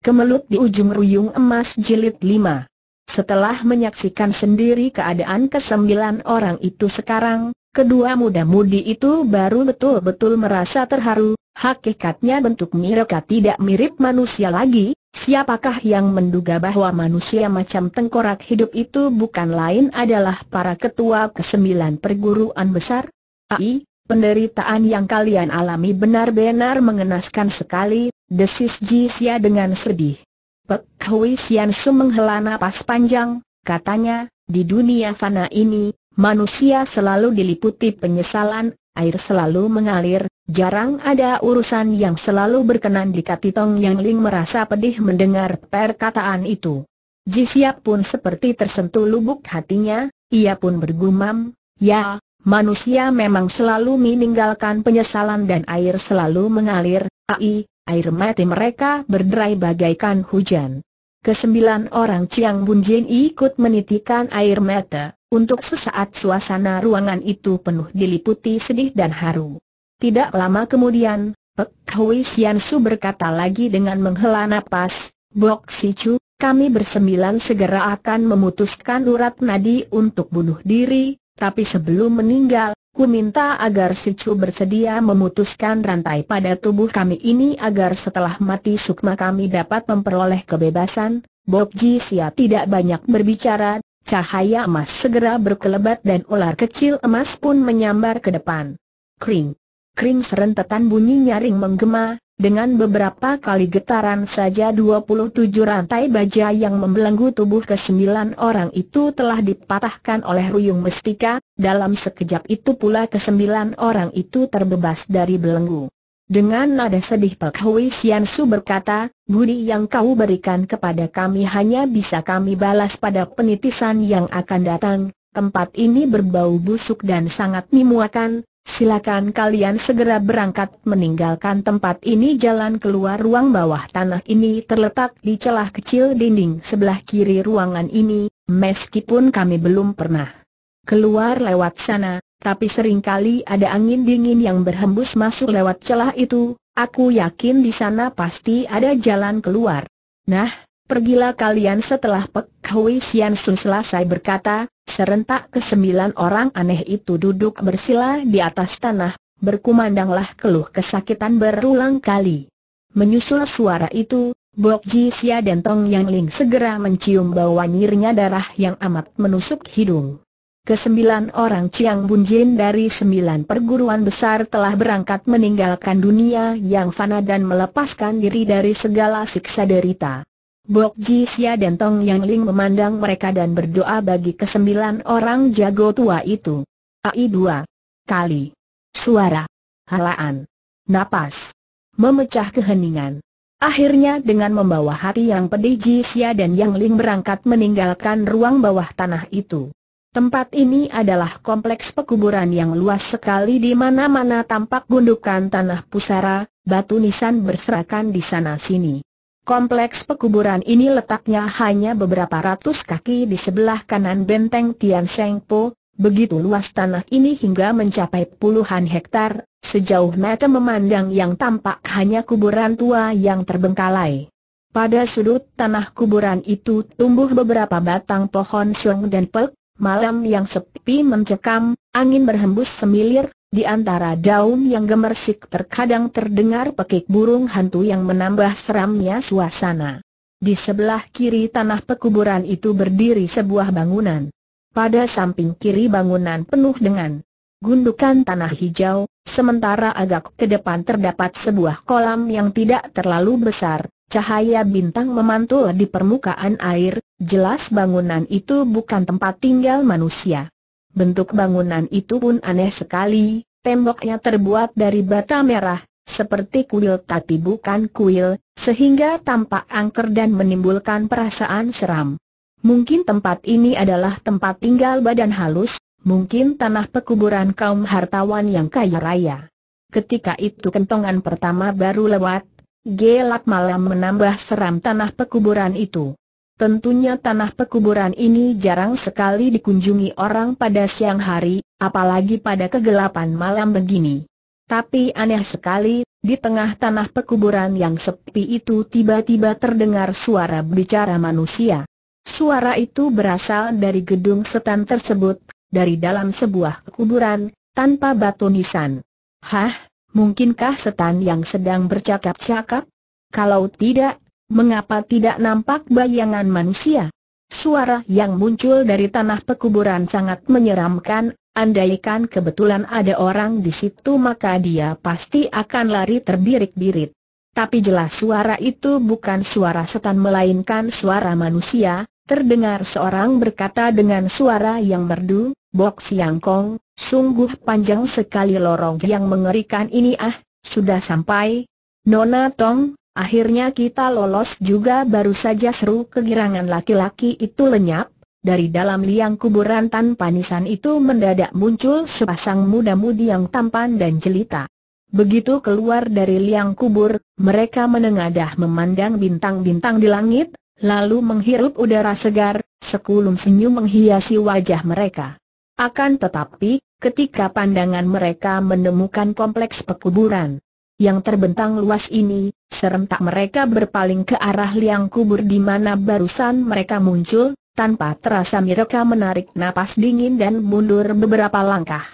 Kemelut di ujung ruyung emas jilid lima. Setelah menyaksikan sendiri keadaan kesembilan orang itu sekarang, kedua muda-mudi itu baru betul-betul merasa terharu, hakikatnya bentuk mereka tidak mirip manusia lagi, siapakah yang menduga bahwa manusia macam tengkorak hidup itu bukan lain adalah para ketua kesembilan perguruan besar? Ai, Penderitaan yang kalian alami benar-benar mengenaskan sekali, desis Xia dengan sedih. Pek Hui Sian Su menghela napas panjang, katanya, di dunia fana ini, manusia selalu diliputi penyesalan, air selalu mengalir, jarang ada urusan yang selalu berkenan di Katitong Yang Ling merasa pedih mendengar perkataan itu. Xia pun seperti tersentuh lubuk hatinya, ia pun bergumam, ya, Manusia memang selalu meninggalkan penyesalan dan air selalu mengalir, ai, air mati mereka berderai bagaikan hujan. Kesembilan orang Chiang Bun Jin ikut menitikan air mata, untuk sesaat suasana ruangan itu penuh diliputi sedih dan haru. Tidak lama kemudian, Pek Hui Sian Su berkata lagi dengan menghela napas, Bok Si Chu, kami bersembilan segera akan memutuskan urat nadi untuk bunuh diri, tapi sebelum meninggal, ku minta agar si Chu bersedia memutuskan rantai pada tubuh kami ini agar setelah mati sukma kami dapat memperoleh kebebasan. Bob Sia tidak banyak berbicara, cahaya emas segera berkelebat dan ular kecil emas pun menyambar ke depan. Kring. Kring serentetan bunyi nyaring menggema, dengan beberapa kali getaran saja 27 rantai baja yang membelenggu tubuh kesembilan orang itu telah dipatahkan oleh Ruyung Mestika, dalam sekejap itu pula kesembilan orang itu terbebas dari belenggu. Dengan nada sedih Pak Hui Sian Su berkata, Budi yang kau berikan kepada kami hanya bisa kami balas pada penitisan yang akan datang, tempat ini berbau busuk dan sangat memuakan, Silakan kalian segera berangkat meninggalkan tempat ini jalan keluar ruang bawah tanah ini terletak di celah kecil dinding sebelah kiri ruangan ini, meskipun kami belum pernah keluar lewat sana, tapi seringkali ada angin dingin yang berhembus masuk lewat celah itu, aku yakin di sana pasti ada jalan keluar. Nah, Pergilah kalian setelah Pek Hui Sian Sun selesai berkata, serentak kesembilan orang aneh itu duduk bersila di atas tanah, berkumandanglah keluh kesakitan berulang kali. Menyusul suara itu, Bok Ji Sia dan Tong Yang Ling segera mencium bau wanyirnya darah yang amat menusuk hidung. Kesembilan orang Chiang Bun Jin dari sembilan perguruan besar telah berangkat meninggalkan dunia yang fana dan melepaskan diri dari segala siksa derita. Bok Jisia dan Tong Yang Ling memandang mereka dan berdoa bagi kesembilan orang jago tua itu. AI dua kali suara, halaan, napas, memecah keheningan. Akhirnya dengan membawa hati yang pedih Jisia dan Yang Ling berangkat meninggalkan ruang bawah tanah itu. Tempat ini adalah kompleks pekuburan yang luas sekali di mana-mana tampak gundukan tanah pusara, batu nisan berserakan di sana-sini. Kompleks pekuburan ini letaknya hanya beberapa ratus kaki di sebelah kanan benteng Tian Shengpo. Po, begitu luas tanah ini hingga mencapai puluhan hektar, sejauh mata memandang yang tampak hanya kuburan tua yang terbengkalai. Pada sudut tanah kuburan itu tumbuh beberapa batang pohon siung dan pek, malam yang sepi mencekam, angin berhembus semilir, di antara daun yang gemersik terkadang terdengar pekik burung hantu yang menambah seramnya suasana. Di sebelah kiri tanah pekuburan itu berdiri sebuah bangunan. Pada samping kiri bangunan penuh dengan gundukan tanah hijau, sementara agak ke depan terdapat sebuah kolam yang tidak terlalu besar. Cahaya bintang memantul di permukaan air, jelas bangunan itu bukan tempat tinggal manusia. Bentuk bangunan itu pun aneh sekali, temboknya terbuat dari bata merah, seperti kuil tapi bukan kuil, sehingga tampak angker dan menimbulkan perasaan seram. Mungkin tempat ini adalah tempat tinggal badan halus, mungkin tanah pekuburan kaum hartawan yang kaya raya. Ketika itu kentongan pertama baru lewat, gelap malam menambah seram tanah pekuburan itu. Tentunya tanah pekuburan ini jarang sekali dikunjungi orang pada siang hari, apalagi pada kegelapan malam begini. Tapi aneh sekali, di tengah tanah pekuburan yang sepi itu tiba-tiba terdengar suara bicara manusia. Suara itu berasal dari gedung setan tersebut, dari dalam sebuah kuburan, tanpa batu nisan. Hah, mungkinkah setan yang sedang bercakap-cakap? Kalau tidak, Mengapa tidak nampak bayangan manusia? Suara yang muncul dari tanah pekuburan sangat menyeramkan, andaikan kebetulan ada orang di situ maka dia pasti akan lari terbirik-birit. Tapi jelas suara itu bukan suara setan melainkan suara manusia, terdengar seorang berkata dengan suara yang merdu, Bok Siang Kong, sungguh panjang sekali lorong yang mengerikan ini ah, sudah sampai. Nona Tong, Akhirnya kita lolos juga baru saja seru kegirangan laki-laki itu lenyap, dari dalam liang kuburan tanpa nisan itu mendadak muncul sepasang muda-mudi yang tampan dan jelita. Begitu keluar dari liang kubur, mereka menengadah memandang bintang-bintang di langit, lalu menghirup udara segar, sekulum senyum menghiasi wajah mereka. Akan tetapi, ketika pandangan mereka menemukan kompleks pekuburan, yang terbentang luas ini, serentak mereka berpaling ke arah liang kubur di mana barusan mereka muncul, tanpa terasa mereka menarik napas dingin dan mundur beberapa langkah.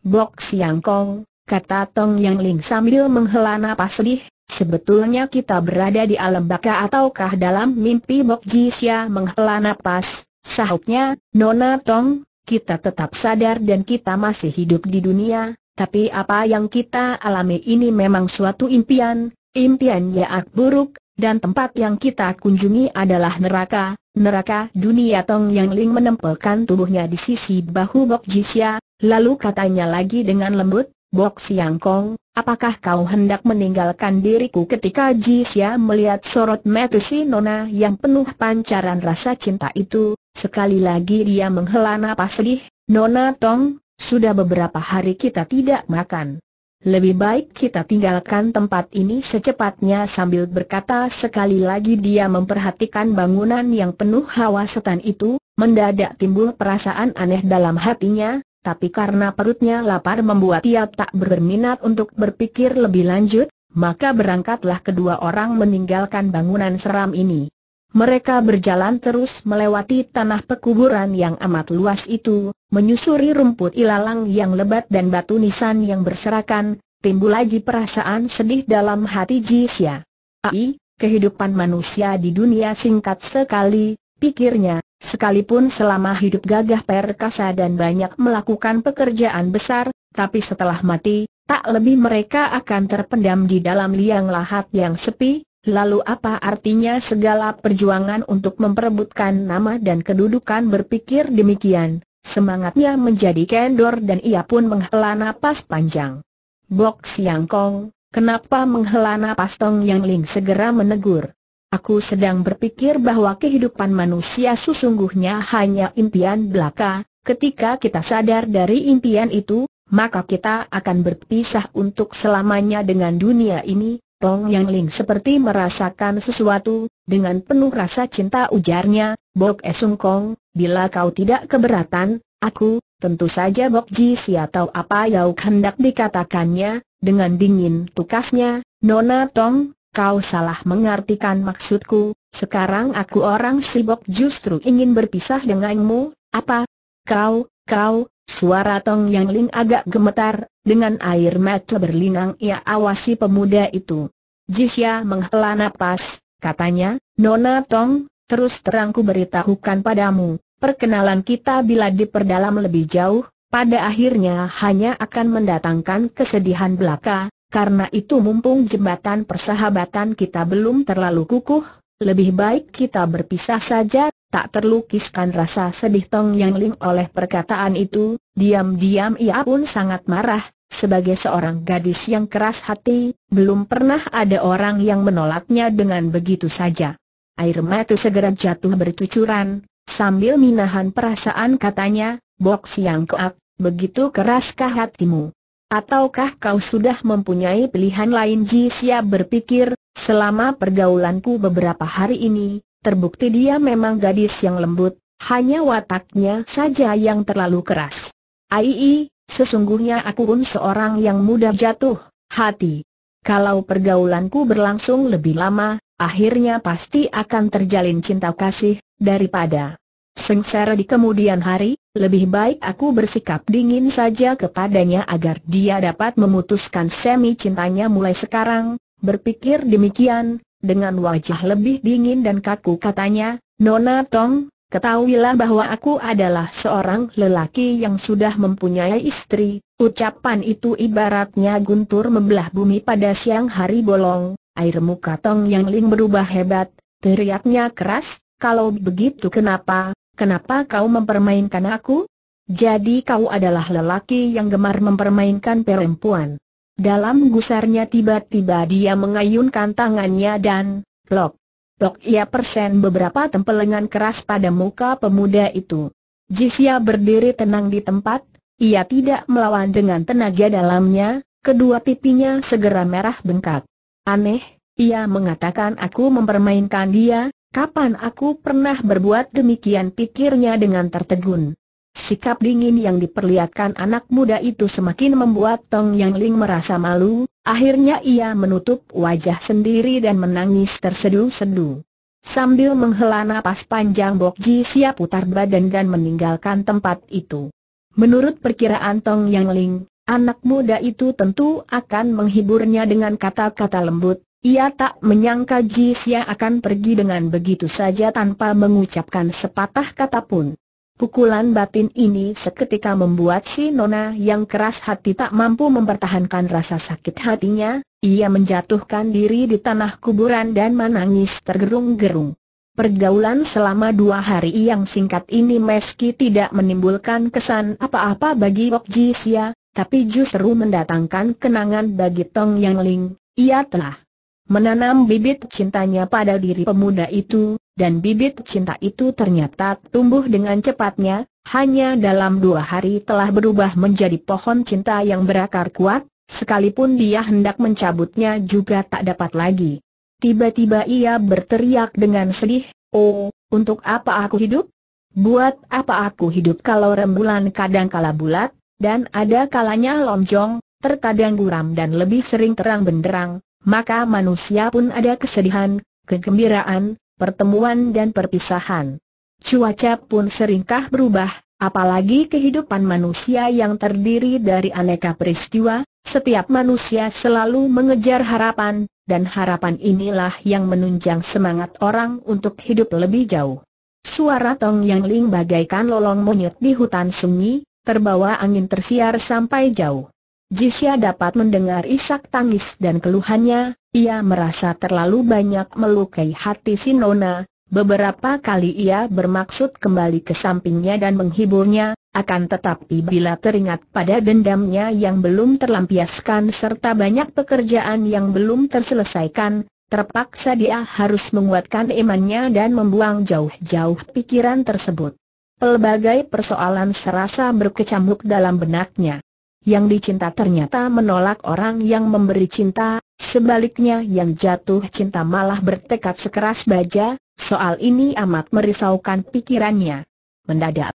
Bok Siang Kong, kata Tong Yang Ling sambil menghela napas sedih, sebetulnya kita berada di alam baka ataukah dalam mimpi Bok Jisya menghela napas, sahutnya, Nona Tong, kita tetap sadar dan kita masih hidup di dunia, tapi apa yang kita alami ini memang suatu impian, impian yaak buruk, dan tempat yang kita kunjungi adalah neraka, neraka dunia Tong Yang Ling menempelkan tubuhnya di sisi bahu Bok Jisya, lalu katanya lagi dengan lembut, Bok Siang Kong, apakah kau hendak meninggalkan diriku ketika Jisya melihat sorot mata si Nona yang penuh pancaran rasa cinta itu, sekali lagi dia menghela napas sedih, Nona Tong, sudah beberapa hari kita tidak makan. Lebih baik kita tinggalkan tempat ini secepatnya sambil berkata sekali lagi dia memperhatikan bangunan yang penuh hawa setan itu, mendadak timbul perasaan aneh dalam hatinya, tapi karena perutnya lapar membuat ia tak berminat untuk berpikir lebih lanjut, maka berangkatlah kedua orang meninggalkan bangunan seram ini. Mereka berjalan terus melewati tanah pekuburan yang amat luas itu, menyusuri rumput ilalang yang lebat dan batu nisan yang berserakan, timbul lagi perasaan sedih dalam hati Jisya. Ai, kehidupan manusia di dunia singkat sekali, pikirnya, sekalipun selama hidup gagah perkasa dan banyak melakukan pekerjaan besar, tapi setelah mati, tak lebih mereka akan terpendam di dalam liang lahat yang sepi, Lalu apa artinya segala perjuangan untuk memperebutkan nama dan kedudukan berpikir demikian, semangatnya menjadi kendor dan ia pun menghela napas panjang. Bok Siang Kong, kenapa menghela napas Tong Yang Ling segera menegur. Aku sedang berpikir bahwa kehidupan manusia sesungguhnya hanya impian belaka, ketika kita sadar dari impian itu, maka kita akan berpisah untuk selamanya dengan dunia ini, Tong Yang Ling seperti merasakan sesuatu, dengan penuh rasa cinta ujarnya, Bok Esung Kong, bila kau tidak keberatan, aku, tentu saja Bok Ji Sia tahu apa kau hendak dikatakannya, dengan dingin tukasnya, Nona Tong, kau salah mengartikan maksudku, sekarang aku orang Sibok justru ingin berpisah denganmu, apa? Kau, kau, Suara Tong Yang Ling agak gemetar, dengan air mata berlinang ia awasi pemuda itu. Jisya menghela nafas, katanya, Nona Tong, terus terangku beritahukan padamu, perkenalan kita bila diperdalam lebih jauh, pada akhirnya hanya akan mendatangkan kesedihan belaka, karena itu mumpung jembatan persahabatan kita belum terlalu kukuh, lebih baik kita berpisah saja, Tak terlukiskan rasa sedih Tong Yang Ling oleh perkataan itu, diam-diam ia pun sangat marah, sebagai seorang gadis yang keras hati, belum pernah ada orang yang menolaknya dengan begitu saja. Air mata segera jatuh bercucuran, sambil menahan perasaan katanya, Bok Siang Keak, begitu keraskah hatimu? Ataukah kau sudah mempunyai pilihan lain Ji Xia berpikir, selama pergaulanku beberapa hari ini, Terbukti dia memang gadis yang lembut, hanya wataknya saja yang terlalu keras. Aii, sesungguhnya aku pun seorang yang mudah jatuh hati. Kalau pergaulanku berlangsung lebih lama, akhirnya pasti akan terjalin cinta kasih, daripada sengsara di kemudian hari, lebih baik aku bersikap dingin saja kepadanya agar dia dapat memutuskan semi cintanya mulai sekarang, berpikir demikian, dengan wajah lebih dingin dan kaku katanya, Nona Tong, ketahuilah bahwa aku adalah seorang lelaki yang sudah mempunyai istri. Ucapan itu ibaratnya guntur membelah bumi pada siang hari bolong, air muka Tong Yang Ling berubah hebat, teriaknya keras, kalau begitu kenapa, kenapa kau mempermainkan aku? Jadi kau adalah lelaki yang gemar mempermainkan perempuan. Dalam gusarnya tiba-tiba dia mengayunkan tangannya dan, blok, blok ia persen beberapa tempelengan keras pada muka pemuda itu. Jisya berdiri tenang di tempat, ia tidak melawan dengan tenaga dalamnya, kedua pipinya segera merah bengkak. Aneh, ia mengatakan aku mempermainkan dia, kapan aku pernah berbuat demikian pikirnya dengan tertegun. Sikap dingin yang diperlihatkan anak muda itu semakin membuat Tong Yang Ling merasa malu, akhirnya ia menutup wajah sendiri dan menangis tersedu-sedu. Sambil menghela napas panjang Bok Ji Siap putar badan dan meninggalkan tempat itu. Menurut perkiraan Tong Yang Ling, anak muda itu tentu akan menghiburnya dengan kata-kata lembut, ia tak menyangka Ji Xia akan pergi dengan begitu saja tanpa mengucapkan sepatah kata pun. Pukulan batin ini seketika membuat si Nona yang keras hati tak mampu mempertahankan rasa sakit hatinya, ia menjatuhkan diri di tanah kuburan dan menangis tergerung-gerung. Pergaulan selama dua hari yang singkat ini meski tidak menimbulkan kesan apa-apa bagi Wok Ji Xia, tapi justru mendatangkan kenangan bagi Tong Yang Ling. Ia telah menanam bibit cintanya pada diri pemuda itu, dan bibit cinta itu ternyata tumbuh dengan cepatnya, hanya dalam dua hari telah berubah menjadi pohon cinta yang berakar kuat, sekalipun dia hendak mencabutnya juga tak dapat lagi. Tiba-tiba ia berteriak dengan sedih, Oh, untuk apa aku hidup? Buat apa aku hidup kalau rembulan kadang kala bulat, dan ada kalanya lonjong, terkadang guram dan lebih sering terang benderang, maka manusia pun ada kesedihan, kegembiraan, pertemuan dan perpisahan. Cuaca pun seringkah berubah, apalagi kehidupan manusia yang terdiri dari aneka peristiwa, setiap manusia selalu mengejar harapan, dan harapan inilah yang menunjang semangat orang untuk hidup lebih jauh. Suara Tong Yang Ling bagaikan lolong monyet di hutan sunyi, terbawa angin tersiar sampai jauh. Jisya dapat mendengar isak tangis dan keluhannya, ia merasa terlalu banyak melukai hati si Nona, beberapa kali ia bermaksud kembali ke sampingnya dan menghiburnya, akan tetapi bila teringat pada dendamnya yang belum terlampiaskan serta banyak pekerjaan yang belum terselesaikan, terpaksa dia harus menguatkan imannya dan membuang jauh-jauh pikiran tersebut. Pelbagai persoalan serasa berkecamuk dalam benaknya. Yang dicinta ternyata menolak orang yang memberi cinta, Sebaliknya yang jatuh cinta malah bertekad sekeras baja, soal ini amat merisaukan pikirannya. Mendadak,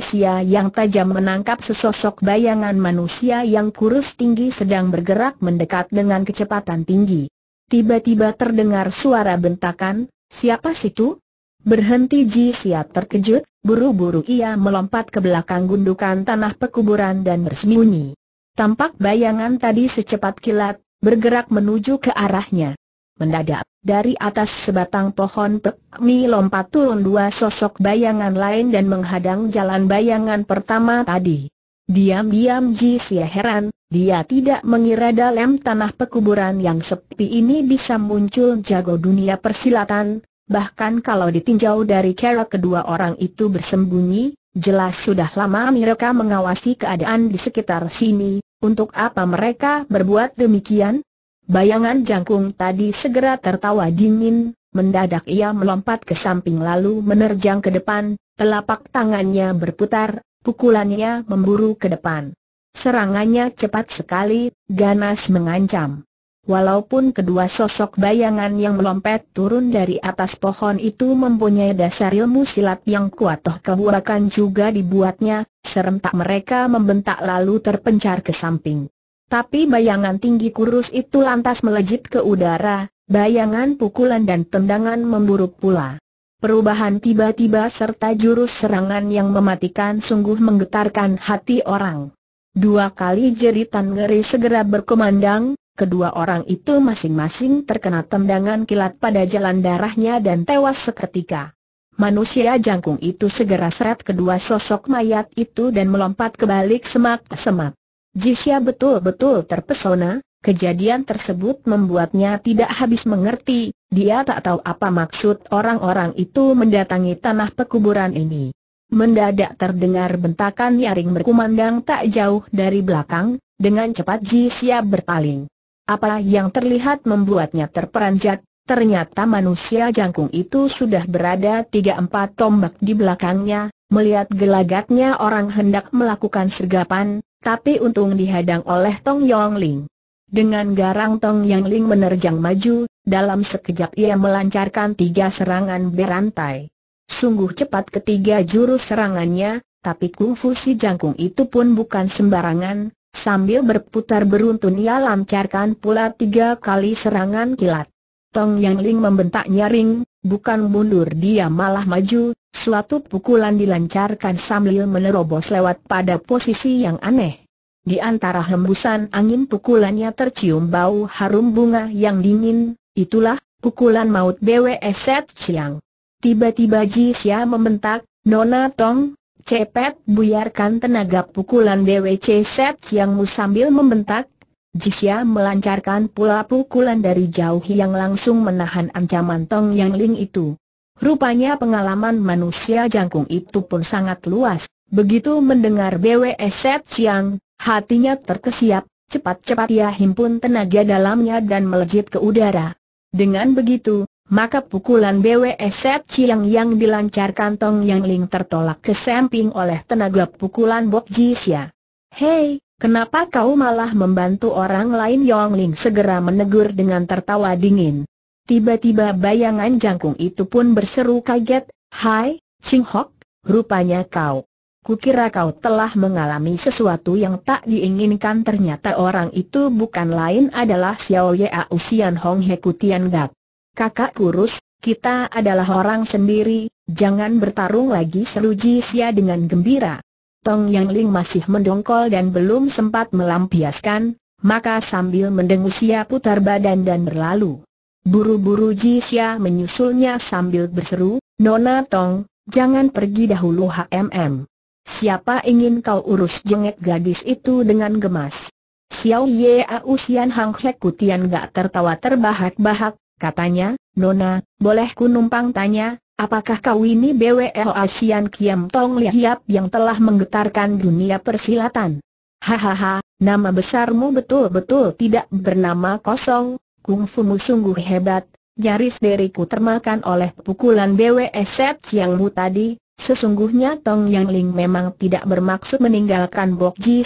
sia yang tajam menangkap sesosok bayangan manusia yang kurus tinggi sedang bergerak mendekat dengan kecepatan tinggi. Tiba-tiba terdengar suara bentakan, siapa situ? Berhenti ji sia terkejut, buru-buru ia melompat ke belakang gundukan tanah pekuburan dan bersembunyi. Tampak bayangan tadi secepat kilat, bergerak menuju ke arahnya. Mendadak, dari atas sebatang pohon pekmi lompat turun dua sosok bayangan lain dan menghadang jalan bayangan pertama tadi. Diam-diam Ji Xie heran, dia tidak mengira dalam tanah pekuburan yang sepi ini bisa muncul jago dunia persilatan, bahkan kalau ditinjau dari cara kedua orang itu bersembunyi, jelas sudah lama mereka mengawasi keadaan di sekitar sini, untuk apa mereka berbuat demikian? Bayangan jangkung tadi segera tertawa dingin, mendadak ia melompat ke samping lalu menerjang ke depan, telapak tangannya berputar, pukulannya memburu ke depan. Serangannya cepat sekali, ganas mengancam. Walaupun kedua sosok bayangan yang melompat turun dari atas pohon itu mempunyai dasar ilmu silat yang kuat toh kehuakan juga dibuatnya, serentak mereka membentak lalu terpencar ke samping. Tapi bayangan tinggi kurus itu lantas melejit ke udara, bayangan pukulan dan tendangan memburuk pula. Perubahan tiba-tiba serta jurus serangan yang mematikan sungguh menggetarkan hati orang. Dua kali jeritan ngeri segera berkumandang, Kedua orang itu masing-masing terkena tendangan kilat pada jalan darahnya dan tewas seketika. Manusia jangkung itu segera seret kedua sosok mayat itu dan melompat ke balik semak semak. Jisya betul-betul terpesona, kejadian tersebut membuatnya tidak habis mengerti, dia tak tahu apa maksud orang-orang itu mendatangi tanah pekuburan ini. Mendadak terdengar bentakan nyaring berkumandang tak jauh dari belakang, dengan cepat Jisya berpaling. Apa yang terlihat membuatnya terperanjat, ternyata manusia jangkung itu sudah berada tiga empat tombak di belakangnya, melihat gelagatnya orang hendak melakukan sergapan, tapi untung dihadang oleh Tong Yong Ling. Dengan garang Tong Yong Ling menerjang maju, dalam sekejap ia melancarkan tiga serangan berantai. Sungguh cepat ketiga jurus serangannya, tapi kungfu si jangkung itu pun bukan sembarangan, Sambil berputar beruntun ia lancarkan pula tiga kali serangan kilat. Tong Yang Ling membentak nyaring, bukan mundur dia malah maju, suatu pukulan dilancarkan sambil menerobos lewat pada posisi yang aneh. Di antara hembusan angin pukulannya tercium bau harum bunga yang dingin, itulah pukulan maut BWS Set Chiang. Tiba-tiba Ji Xia membentak, Nona Tong, Cepet buyarkan tenaga pukulan DWC Set yang sambil membentak. Jisya melancarkan pula pukulan dari jauh yang langsung menahan ancaman Tong Yang Ling itu. Rupanya pengalaman manusia jangkung itu pun sangat luas. Begitu mendengar BWS Set Siang, hatinya terkesiap, cepat-cepat ia himpun tenaga dalamnya dan melejit ke udara. Dengan begitu, maka pukulan BWS Chiang yang dilancarkan Tong Yang Ling tertolak ke samping oleh tenaga pukulan Bok Jisya. Hei, kenapa kau malah membantu orang lain Yong Ling segera menegur dengan tertawa dingin. Tiba-tiba bayangan jangkung itu pun berseru kaget, Hai, Ching Hok, rupanya kau. Kukira kau telah mengalami sesuatu yang tak diinginkan ternyata orang itu bukan lain adalah Xiao Ye Usian Hong He Kutian Gak. Kakak kurus, kita adalah orang sendiri, jangan bertarung lagi seru Jisia dengan gembira. Tong Yang Ling masih mendongkol dan belum sempat melampiaskan, maka sambil mendengus ia putar badan dan berlalu. Buru-buru Jisia menyusulnya sambil berseru, Nona Tong, jangan pergi dahulu HMM. Siapa ingin kau urus jengek gadis itu dengan gemas? Xiao Ye Ausian Hang Hek Kutian gak tertawa terbahak-bahak, Katanya, Nona, boleh ku numpang tanya, apakah kau ini BWL Asian Kiam Tong Lihiap yang telah menggetarkan dunia persilatan? Hahaha, nama besarmu betul-betul tidak bernama kosong, kungfumu sungguh hebat, nyaris deriku termakan oleh pukulan BWS Mu tadi, sesungguhnya Tong Yang Ling memang tidak bermaksud meninggalkan Bok Ji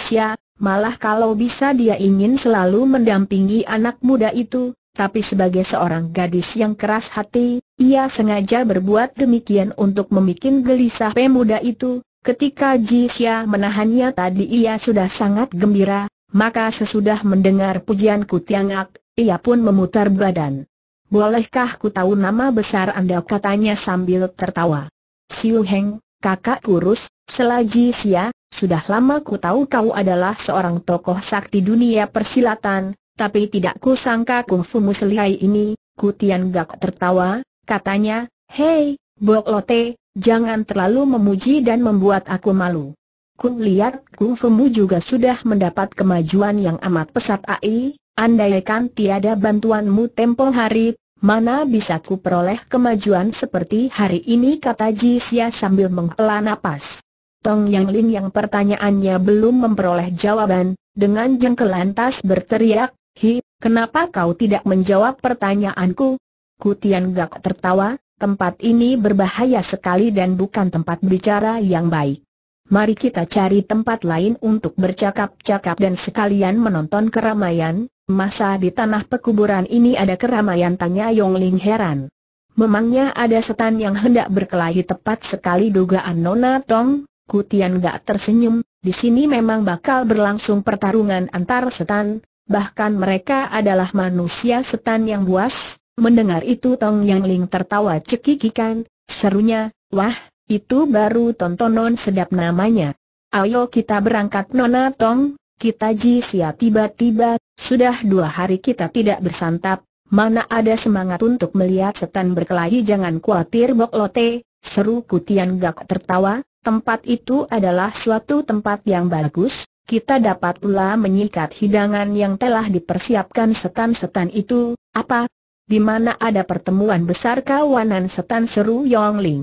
malah kalau bisa dia ingin selalu mendampingi anak muda itu, tapi sebagai seorang gadis yang keras hati, ia sengaja berbuat demikian untuk membuat gelisah pemuda itu. Ketika Jisya menahannya tadi ia sudah sangat gembira, maka sesudah mendengar pujian Kutiangak, ia pun memutar badan. Bolehkah ku tahu nama besar anda katanya sambil tertawa. Siu Heng, kakak kurus, Selagi sia, sudah lama ku tahu kau adalah seorang tokoh sakti dunia persilatan, tapi tidak kusangka Fu Muslihai ini, Kutian Gak tertawa, katanya, Hei, Bok Lote, jangan terlalu memuji dan membuat aku malu. Kun lihat mu juga sudah mendapat kemajuan yang amat pesat ai, andaikan tiada bantuanmu tempo hari, mana bisa ku peroleh kemajuan seperti hari ini kata Jisya sambil menghela nafas. Tong Yang Lin yang pertanyaannya belum memperoleh jawaban, dengan jengkel lantas berteriak, Hi, kenapa kau tidak menjawab pertanyaanku? Kutian Gak tertawa, tempat ini berbahaya sekali dan bukan tempat bicara yang baik. Mari kita cari tempat lain untuk bercakap-cakap dan sekalian menonton keramaian, masa di tanah pekuburan ini ada keramaian tanya Yong Ling heran. Memangnya ada setan yang hendak berkelahi tepat sekali dugaan Nona Tong, Kutian gak tersenyum, di sini memang bakal berlangsung pertarungan antar setan, bahkan mereka adalah manusia setan yang buas. Mendengar itu Tong Yang Ling tertawa cekikikan, serunya, wah, itu baru tontonan sedap namanya. Ayo kita berangkat Nona Tong, kita jisya tiba-tiba, sudah dua hari kita tidak bersantap, mana ada semangat untuk melihat setan berkelahi jangan khawatir Bok Lote, seru Kutian Gak tertawa, tempat itu adalah suatu tempat yang bagus, kita dapat pula menyikat hidangan yang telah dipersiapkan setan-setan itu, apa? Di mana ada pertemuan besar kawanan setan seru Yong Ling?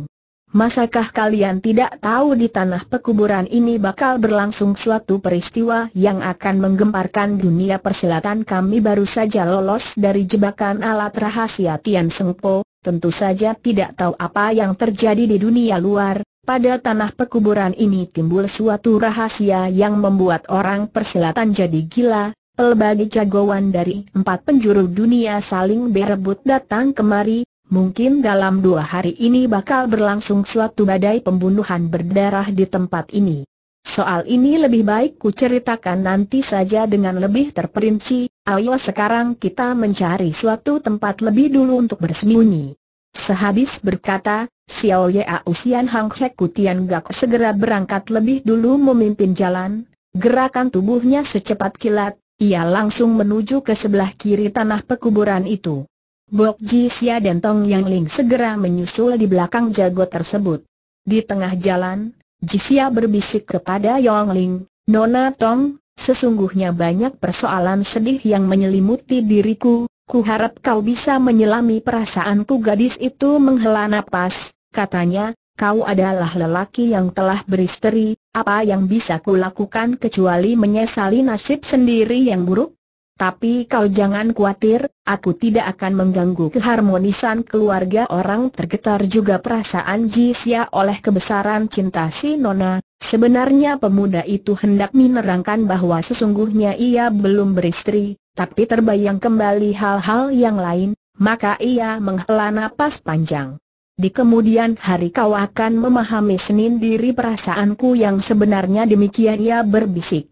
Masakah kalian tidak tahu di tanah pekuburan ini bakal berlangsung suatu peristiwa yang akan menggemparkan dunia persilatan kami baru saja lolos dari jebakan alat rahasia Tian Sengpo, tentu saja tidak tahu apa yang terjadi di dunia luar, pada tanah pekuburan ini timbul suatu rahasia yang membuat orang persilatan jadi gila, pelbagai jagoan dari empat penjuru dunia saling berebut datang kemari, mungkin dalam dua hari ini bakal berlangsung suatu badai pembunuhan berdarah di tempat ini. Soal ini lebih baik kuceritakan nanti saja dengan lebih terperinci, ayo sekarang kita mencari suatu tempat lebih dulu untuk bersembunyi. Sehabis berkata, Xiao Yao Xian Hang Hek Kutian Gak segera berangkat lebih dulu memimpin jalan, gerakan tubuhnya secepat kilat, ia langsung menuju ke sebelah kiri tanah pekuburan itu. Bok Ji Xia dan Tong Yang Ling segera menyusul di belakang jago tersebut. Di tengah jalan, Ji Xia berbisik kepada Yong Ling, Nona Tong, sesungguhnya banyak persoalan sedih yang menyelimuti diriku, Ku harap kau bisa menyelami perasaanku gadis itu menghela nafas. katanya, kau adalah lelaki yang telah beristeri, apa yang bisa ku lakukan kecuali menyesali nasib sendiri yang buruk? Tapi kau jangan khawatir, aku tidak akan mengganggu keharmonisan keluarga orang tergetar juga perasaan Jisia oleh kebesaran cinta si Nona. Sebenarnya pemuda itu hendak menerangkan bahwa sesungguhnya ia belum beristri, tapi terbayang kembali hal-hal yang lain, maka ia menghela napas panjang. Di kemudian hari kau akan memahami senin diri perasaanku yang sebenarnya demikian ia berbisik.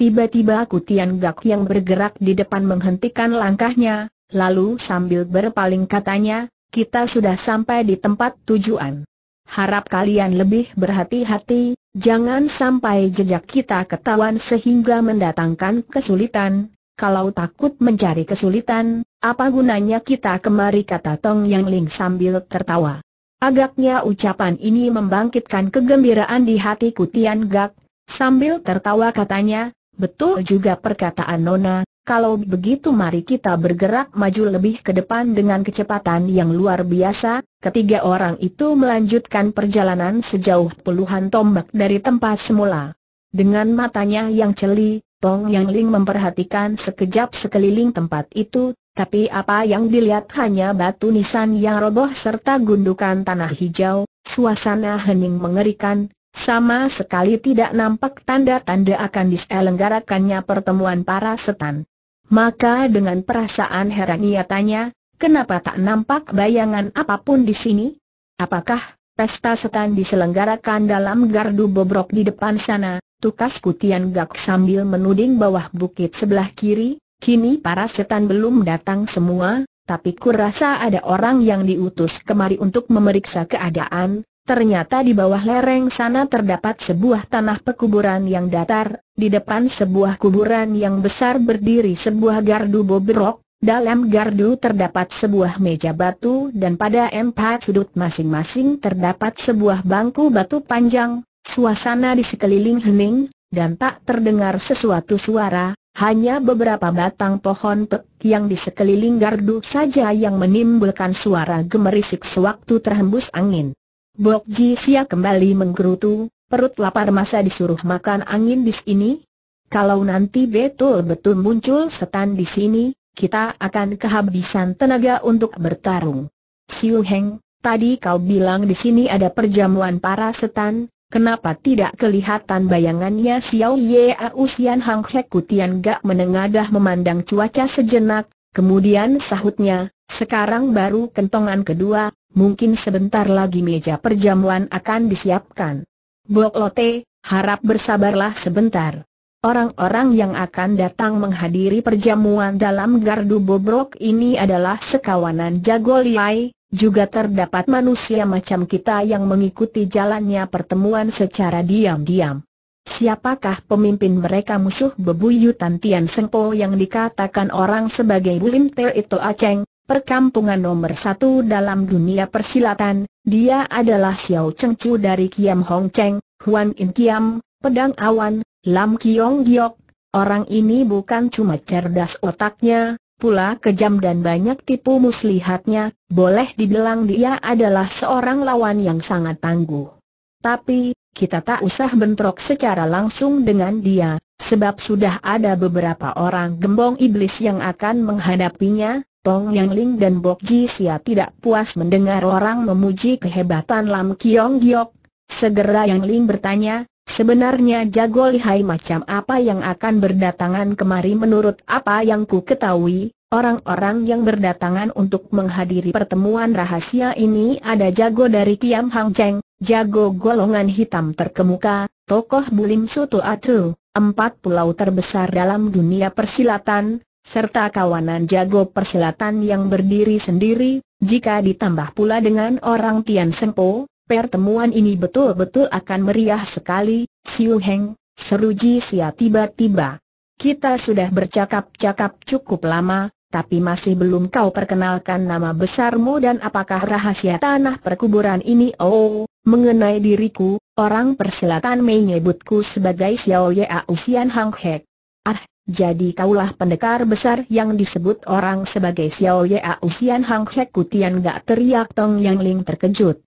Tiba-tiba Kutian Gak yang bergerak di depan menghentikan langkahnya, lalu sambil berpaling katanya, kita sudah sampai di tempat tujuan. Harap kalian lebih berhati-hati, jangan sampai jejak kita ketahuan sehingga mendatangkan kesulitan, kalau takut mencari kesulitan, apa gunanya kita kemari kata Tong Yang Ling sambil tertawa. Agaknya ucapan ini membangkitkan kegembiraan di hati Kutian Gak, sambil tertawa katanya, betul juga perkataan Nona, kalau begitu mari kita bergerak maju lebih ke depan dengan kecepatan yang luar biasa, ketiga orang itu melanjutkan perjalanan sejauh puluhan tombak dari tempat semula. Dengan matanya yang celi, Tong Yang Ling memperhatikan sekejap sekeliling tempat itu, tapi apa yang dilihat hanya batu nisan yang roboh serta gundukan tanah hijau, suasana hening mengerikan, sama sekali tidak nampak tanda-tanda akan diselenggarakannya pertemuan para setan. Maka dengan perasaan heran ia tanya, kenapa tak nampak bayangan apapun di sini? Apakah pesta setan diselenggarakan dalam gardu bobrok di depan sana, tukas Kutian Gak sambil menuding bawah bukit sebelah kiri, kini para setan belum datang semua, tapi kurasa ada orang yang diutus kemari untuk memeriksa keadaan, Ternyata di bawah lereng sana terdapat sebuah tanah pekuburan yang datar, di depan sebuah kuburan yang besar berdiri sebuah gardu bobrok, dalam gardu terdapat sebuah meja batu dan pada empat sudut masing-masing terdapat sebuah bangku batu panjang, Suasana di sekeliling hening, dan tak terdengar sesuatu suara, hanya beberapa batang pohon pek yang di sekeliling gardu saja yang menimbulkan suara gemerisik sewaktu terhembus angin. Bok Ji Sia kembali menggerutu, perut lapar masa disuruh makan angin di sini? Kalau nanti betul-betul muncul setan di sini, kita akan kehabisan tenaga untuk bertarung. Siu Heng, tadi kau bilang di sini ada perjamuan para setan, Kenapa tidak kelihatan bayangannya Xiao Ye Ausian Hang Hek Gak menengadah memandang cuaca sejenak, kemudian sahutnya, sekarang baru kentongan kedua, mungkin sebentar lagi meja perjamuan akan disiapkan. Bok Lote, harap bersabarlah sebentar. Orang-orang yang akan datang menghadiri perjamuan dalam gardu bobrok ini adalah sekawanan jago liai, juga terdapat manusia macam kita yang mengikuti jalannya pertemuan secara diam-diam. Siapakah pemimpin mereka musuh bebuyutan Tian Sengpo yang dikatakan orang sebagai Bulim Te Ito Aceng, perkampungan nomor satu dalam dunia persilatan, dia adalah Xiao Cheng Chu dari Kiam Hong Cheng, Huan In Kiam, Pedang Awan, Lam Kiong Giok, orang ini bukan cuma cerdas otaknya, pula kejam dan banyak tipu muslihatnya, boleh dibilang dia adalah seorang lawan yang sangat tangguh. Tapi, kita tak usah bentrok secara langsung dengan dia, sebab sudah ada beberapa orang gembong iblis yang akan menghadapinya, Tong Yang Ling dan Bok Ji Sia tidak puas mendengar orang memuji kehebatan Lam Kiong Giok. Segera Yang Ling bertanya, Sebenarnya jago lihai macam apa yang akan berdatangan kemari menurut apa yang ku ketahui, orang-orang yang berdatangan untuk menghadiri pertemuan rahasia ini ada jago dari Kiam Hang Cheng, jago golongan hitam terkemuka, tokoh Bulim Sutu Atu, empat pulau terbesar dalam dunia persilatan, serta kawanan jago persilatan yang berdiri sendiri, jika ditambah pula dengan orang Tian Sempo, pertemuan ini betul-betul akan meriah sekali, Siu Heng, seru Ji Sia tiba-tiba. Kita sudah bercakap-cakap cukup lama, tapi masih belum kau perkenalkan nama besarmu dan apakah rahasia tanah perkuburan ini oh, mengenai diriku, orang persilatan menyebutku sebagai Xiao Ya Usian Hang Hek. Ah, jadi kaulah pendekar besar yang disebut orang sebagai Xiao Ya Usian Hang Hek Kutian gak teriak Tong Yang Ling terkejut.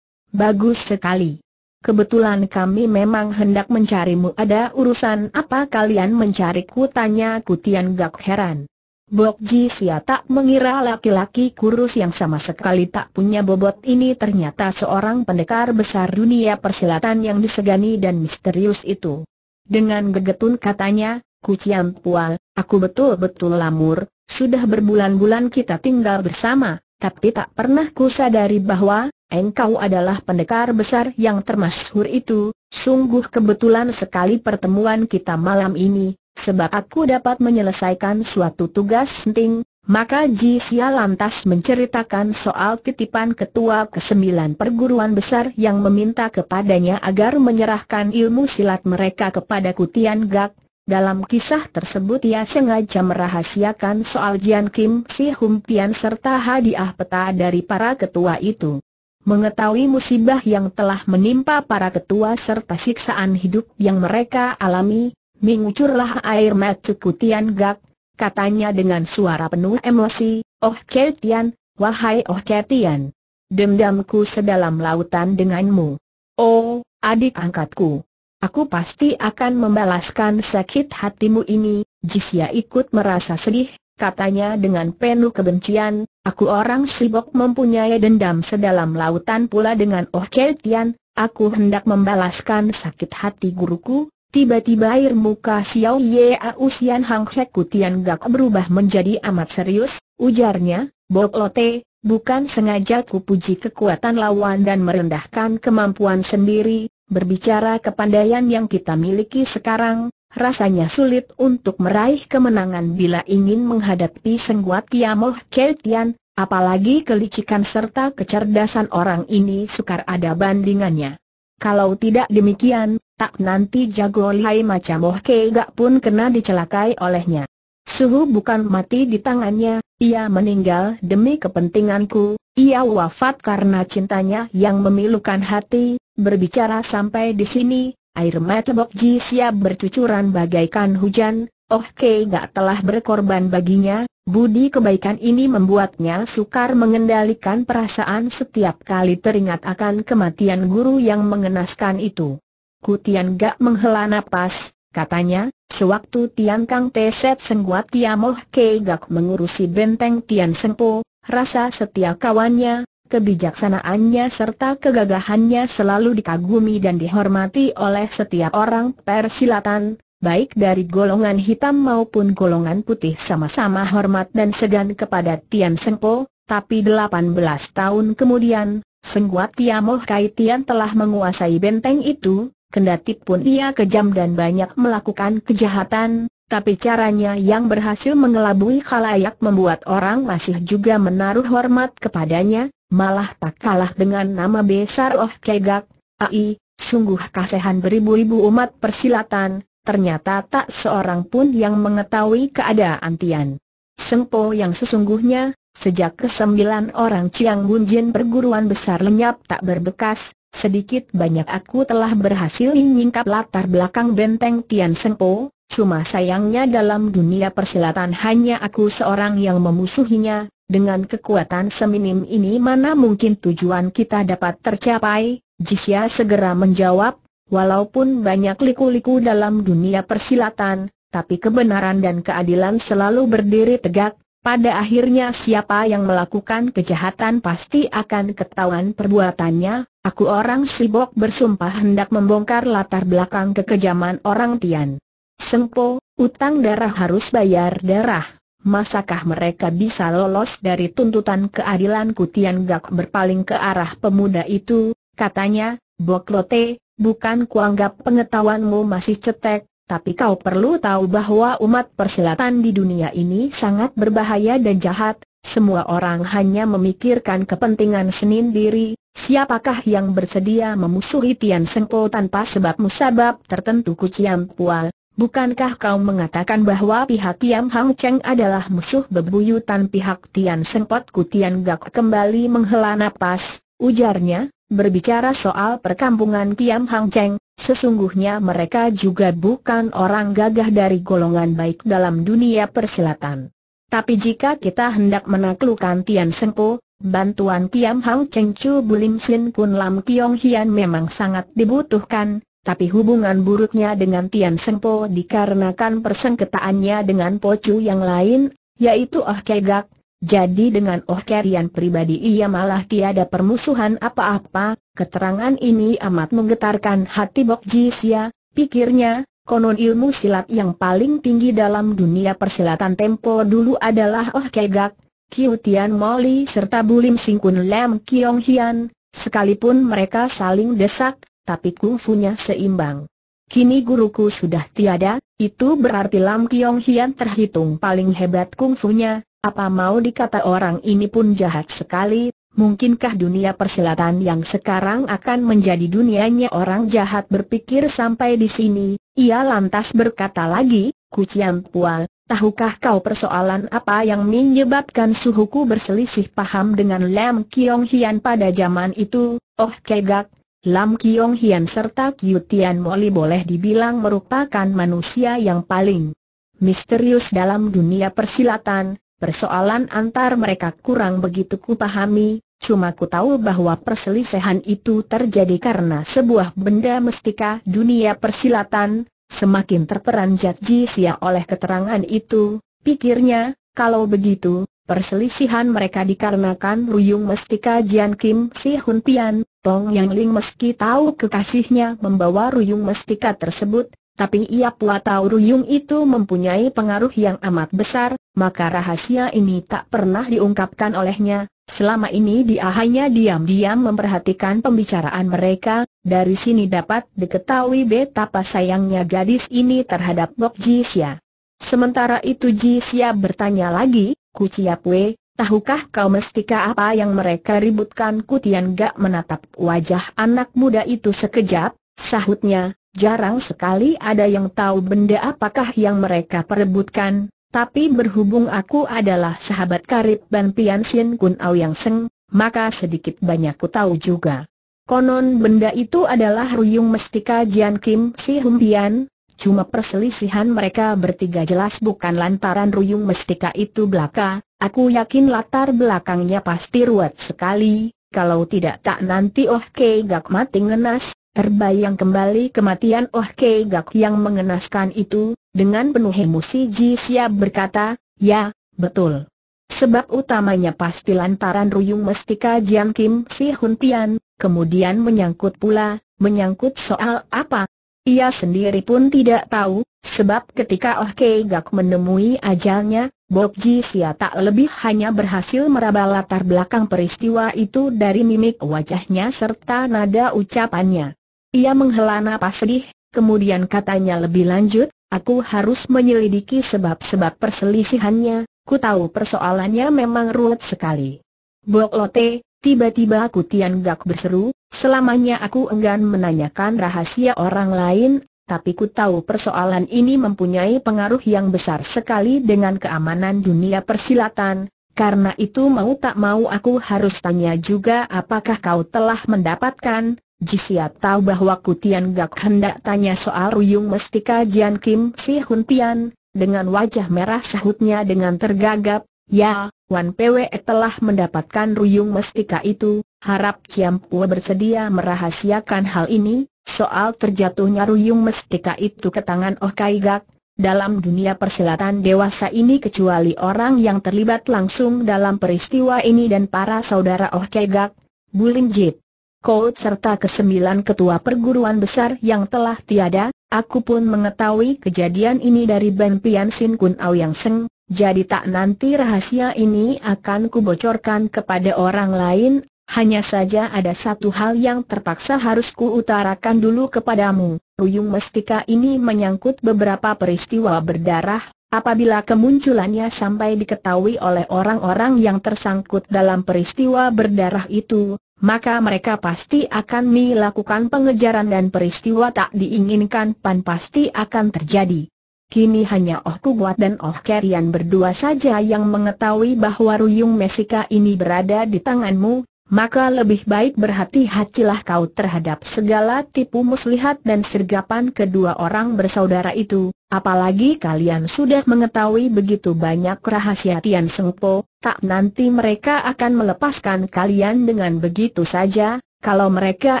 Bagus sekali. Kebetulan kami memang hendak mencarimu ada urusan apa kalian mencariku tanya Kutian Gak heran. Bok Ji Sia tak mengira laki-laki kurus yang sama sekali tak punya bobot ini ternyata seorang pendekar besar dunia persilatan yang disegani dan misterius itu. Dengan gegetun katanya, Kucian Pual, aku betul-betul lamur, sudah berbulan-bulan kita tinggal bersama, tapi tak pernah ku sadari bahwa engkau adalah pendekar besar yang termasyhur itu, sungguh kebetulan sekali pertemuan kita malam ini, sebab aku dapat menyelesaikan suatu tugas penting, maka Ji Xia lantas menceritakan soal titipan ketua kesembilan perguruan besar yang meminta kepadanya agar menyerahkan ilmu silat mereka kepada Kutian Gak, dalam kisah tersebut ia sengaja merahasiakan soal Jian Kim Si Hum Pian serta hadiah peta dari para ketua itu. Mengetahui musibah yang telah menimpa para ketua serta siksaan hidup yang mereka alami, mengucurlah air mata Kutian Gak, katanya dengan suara penuh emosi, Oh Ketian, wahai Oh Ketian, dendamku sedalam lautan denganmu. Oh, adik angkatku, aku pasti akan membalaskan sakit hatimu ini, Jisya ikut merasa sedih, katanya dengan penuh kebencian, aku orang sibok mempunyai dendam sedalam lautan pula dengan Oh Tian, aku hendak membalaskan sakit hati guruku, tiba-tiba air muka Xiao Ye Ausian Hang Hek Kutian Gak berubah menjadi amat serius, ujarnya, Bok Lote, bukan sengaja ku puji kekuatan lawan dan merendahkan kemampuan sendiri, berbicara kepandaian yang kita miliki sekarang, rasanya sulit untuk meraih kemenangan bila ingin menghadapi Sengguat Kiamoh Keltian, apalagi kelicikan serta kecerdasan orang ini sukar ada bandingannya. Kalau tidak demikian, tak nanti jago lihai macam Oh Gak pun kena dicelakai olehnya. Suhu bukan mati di tangannya, ia meninggal demi kepentinganku, ia wafat karena cintanya yang memilukan hati, berbicara sampai di sini, Air mata Bok Ji siap bercucuran bagaikan hujan, Oh Kei gak telah berkorban baginya, budi kebaikan ini membuatnya sukar mengendalikan perasaan setiap kali teringat akan kematian guru yang mengenaskan itu. Kutian gak menghela napas, katanya, sewaktu Tian Kang Teset Sengguat Tiamoh Kei gak mengurusi benteng Tian Sempo, rasa setia kawannya, kebijaksanaannya serta kegagahannya selalu dikagumi dan dihormati oleh setiap orang persilatan, baik dari golongan hitam maupun golongan putih sama-sama hormat dan segan kepada Tian Sengpo, tapi 18 tahun kemudian, Sengguat Tiamoh Kai Tian telah menguasai benteng itu, kendati pun ia kejam dan banyak melakukan kejahatan, tapi caranya yang berhasil mengelabui khalayak membuat orang masih juga menaruh hormat kepadanya, malah tak kalah dengan nama besar Oh Kegak, AI, sungguh kasihan beribu-ribu umat persilatan, ternyata tak seorang pun yang mengetahui keadaan Tian. Sempo yang sesungguhnya, sejak kesembilan orang Chiang Bunjin perguruan besar lenyap tak berbekas, sedikit banyak aku telah berhasil menyingkap latar belakang benteng Tian Sempo, Cuma sayangnya dalam dunia persilatan hanya aku seorang yang memusuhinya, dengan kekuatan seminim ini mana mungkin tujuan kita dapat tercapai? Jisya segera menjawab, walaupun banyak liku-liku dalam dunia persilatan, tapi kebenaran dan keadilan selalu berdiri tegak, pada akhirnya siapa yang melakukan kejahatan pasti akan ketahuan perbuatannya, aku orang sibok bersumpah hendak membongkar latar belakang kekejaman orang Tian. Sempo, utang darah harus bayar darah. Masakah mereka bisa lolos dari tuntutan keadilan Kutian Gak berpaling ke arah pemuda itu, katanya, Boklote, bukan kuanggap pengetahuanmu masih cetek, tapi kau perlu tahu bahwa umat persilatan di dunia ini sangat berbahaya dan jahat, semua orang hanya memikirkan kepentingan sendiri, siapakah yang bersedia memusuhi Tian Sengpo tanpa sebab musabab tertentu Kucian Pual, Bukankah kau mengatakan bahwa pihak Tiam Hang Cheng adalah musuh bebuyutan pihak Tian Sempot Ku Gak kembali menghela napas, ujarnya, berbicara soal perkampungan Tiam Hang Cheng, sesungguhnya mereka juga bukan orang gagah dari golongan baik dalam dunia persilatan. Tapi jika kita hendak menaklukkan Tian Sempo, bantuan Tiam Hang Cheng Chu Bulim Sin Kun Lam Kiong Hian memang sangat dibutuhkan, tapi hubungan buruknya dengan Tian Seng dikarenakan persengketaannya dengan Pocu yang lain, yaitu Oh Kegak, jadi dengan Oh Kerian pribadi ia malah tiada permusuhan apa-apa, keterangan ini amat menggetarkan hati Bok Jisya, pikirnya, konon ilmu silat yang paling tinggi dalam dunia persilatan tempo dulu adalah Oh Kegak, Kiu Tian Moli serta Bulim Singkun Lam Kiong Hian, sekalipun mereka saling desak, tapi kungfunya seimbang. Kini guruku sudah tiada, itu berarti Lam Kiong Hian terhitung paling hebat kungfunya, apa mau dikata orang ini pun jahat sekali, mungkinkah dunia persilatan yang sekarang akan menjadi dunianya orang jahat berpikir sampai di sini, ia lantas berkata lagi, Kucian Pual, tahukah kau persoalan apa yang menyebabkan suhuku berselisih paham dengan Lam Kiong Hian pada zaman itu, oh kegak, Lam Kiong Hian serta Kiu Tian Moli boleh dibilang merupakan manusia yang paling misterius dalam dunia persilatan, persoalan antar mereka kurang begitu kupahami, cuma ku tahu bahwa perselisihan itu terjadi karena sebuah benda mestika dunia persilatan, semakin terperanjat Ji Xia oleh keterangan itu, pikirnya, kalau begitu, perselisihan mereka dikarenakan Ruyung Mestika Jian Kim Si Hun Pian, Tong Yang Ling meski tahu kekasihnya membawa ruyung mestika tersebut, tapi ia pula tahu ruyung itu mempunyai pengaruh yang amat besar, maka rahasia ini tak pernah diungkapkan olehnya. Selama ini dia hanya diam-diam memperhatikan pembicaraan mereka, dari sini dapat diketahui betapa sayangnya gadis ini terhadap Bok Ji Xia. Sementara itu Ji Xia bertanya lagi, Ku Chia Pue, Tahukah kau mestika apa yang mereka ributkan Kutian Gak menatap wajah anak muda itu sekejap, sahutnya, jarang sekali ada yang tahu benda apakah yang mereka perebutkan, tapi berhubung aku adalah sahabat karib Ban Pian Sin Kun Au Yang Seng, maka sedikit banyak ku tahu juga. Konon benda itu adalah ruyung mestika Jian Kim Si Hum Pian, Cuma perselisihan mereka bertiga jelas bukan lantaran ruyung mestika itu belaka, Aku yakin latar belakangnya pasti ruwet sekali, kalau tidak tak nanti Oh Kei Gak mati ngenas, terbayang kembali kematian Oh Kei Gak yang mengenaskan itu, dengan penuh emosi Ji siap berkata, ya, betul. Sebab utamanya pasti lantaran Ruyung Mestika Jiang Kim Si Hun Tian, kemudian menyangkut pula, menyangkut soal apa, ia sendiri pun tidak tahu, sebab ketika Oh Kei Gak menemui ajalnya, Bok Ji Sia tak lebih hanya berhasil meraba latar belakang peristiwa itu dari mimik wajahnya serta nada ucapannya. Ia menghela napas sedih, kemudian katanya lebih lanjut, aku harus menyelidiki sebab-sebab perselisihannya, ku tahu persoalannya memang ruwet sekali. Bok Lote, tiba-tiba Kutian Gak berseru, selamanya aku enggan menanyakan rahasia orang lain, tapi ku tahu persoalan ini mempunyai pengaruh yang besar sekali dengan keamanan dunia persilatan, karena itu mau tak mau aku harus tanya juga apakah kau telah mendapatkan, Jisya tahu bahwa Kutian Gak hendak tanya soal Ruyung Mestika Jian Kim Si Hun Tian, dengan wajah merah sahutnya dengan tergagap, ya, Wan Pwe telah mendapatkan Ruyung Mestika itu, harap Ciam Pua bersedia merahasiakan hal ini, Soal terjatuhnya Ruyung Mestika itu ke tangan Oh Kai Gak, dalam dunia persilatan dewasa ini kecuali orang yang terlibat langsung dalam peristiwa ini dan para saudara Oh Kegak, Bulim Jit, Kout serta kesembilan ketua perguruan besar yang telah tiada, aku pun mengetahui kejadian ini dari Ben Pian Sin Kun Aoyang Seng, jadi tak nanti rahasia ini akan kubocorkan kepada orang lain, hanya saja ada satu hal yang terpaksa harus kuutarakan dulu kepadamu. Ruyung Mestika ini menyangkut beberapa peristiwa berdarah, apabila kemunculannya sampai diketahui oleh orang-orang yang tersangkut dalam peristiwa berdarah itu, maka mereka pasti akan melakukan pengejaran dan peristiwa tak diinginkan pan pasti akan terjadi. Kini hanya Oh dan Oh Kerian berdua saja yang mengetahui bahwa Ruyung Mesika ini berada di tanganmu, maka lebih baik berhati-hatilah kau terhadap segala tipu muslihat dan sergapan kedua orang bersaudara itu, apalagi kalian sudah mengetahui begitu banyak rahasia Tian Sengpo, tak nanti mereka akan melepaskan kalian dengan begitu saja, kalau mereka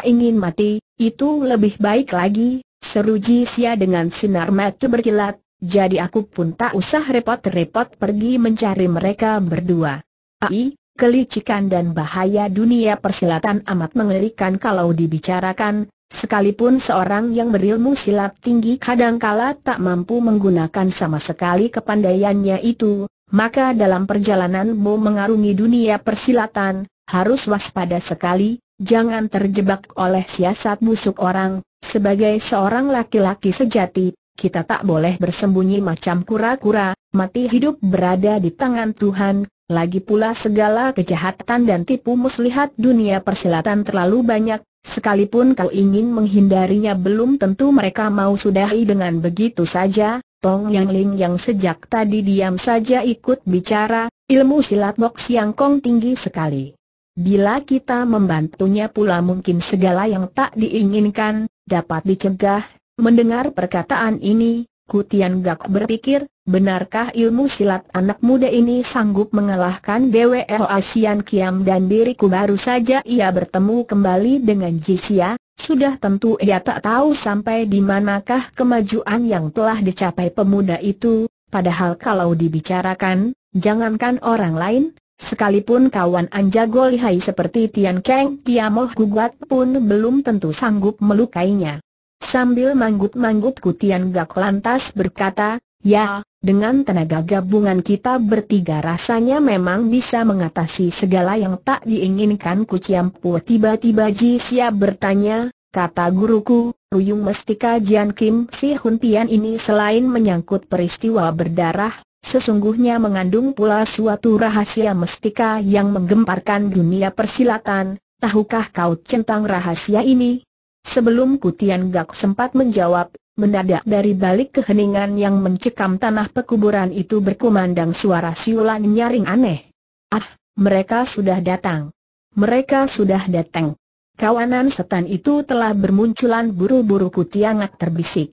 ingin mati, itu lebih baik lagi, seru Ji Sia dengan sinar mata berkilat, jadi aku pun tak usah repot-repot pergi mencari mereka berdua. Ai, kelicikan dan bahaya dunia persilatan amat mengerikan kalau dibicarakan, sekalipun seorang yang berilmu silat tinggi kadangkala tak mampu menggunakan sama sekali kepandaiannya itu, maka dalam perjalananmu mengarungi dunia persilatan, harus waspada sekali, jangan terjebak oleh siasat busuk orang, sebagai seorang laki-laki sejati, kita tak boleh bersembunyi macam kura-kura, mati hidup berada di tangan Tuhan, lagi pula segala kejahatan dan tipu muslihat dunia persilatan terlalu banyak, sekalipun kau ingin menghindarinya belum tentu mereka mau sudahi dengan begitu saja, Tong Yang Ling yang sejak tadi diam saja ikut bicara, ilmu silat box yang Kong tinggi sekali. Bila kita membantunya pula mungkin segala yang tak diinginkan, dapat dicegah, mendengar perkataan ini, Kutian Gak berpikir, benarkah ilmu silat anak muda ini sanggup mengalahkan DWL Asian Kiam dan diriku baru saja ia bertemu kembali dengan Jisia, sudah tentu ia tak tahu sampai di manakah kemajuan yang telah dicapai pemuda itu, padahal kalau dibicarakan, jangankan orang lain, Sekalipun kawan anjago lihai seperti Tian Kang Tiamoh Gugat pun belum tentu sanggup melukainya. Sambil manggut-manggut Kutian Gak lantas berkata, Ya, dengan tenaga gabungan kita bertiga rasanya memang bisa mengatasi segala yang tak diinginkan Kuciampu tiba-tiba Ji siap bertanya, kata guruku, Ruyung Mestika Jian Kim Si Hun Pian ini selain menyangkut peristiwa berdarah, sesungguhnya mengandung pula suatu rahasia mestika yang menggemparkan dunia persilatan, tahukah kau centang rahasia ini? Sebelum Kutian Gak sempat menjawab, mendadak dari balik keheningan yang mencekam tanah pekuburan itu berkumandang suara siulan nyaring aneh. Ah, mereka sudah datang. Mereka sudah datang. Kawanan setan itu telah bermunculan buru-buru Kutiangak terbisik.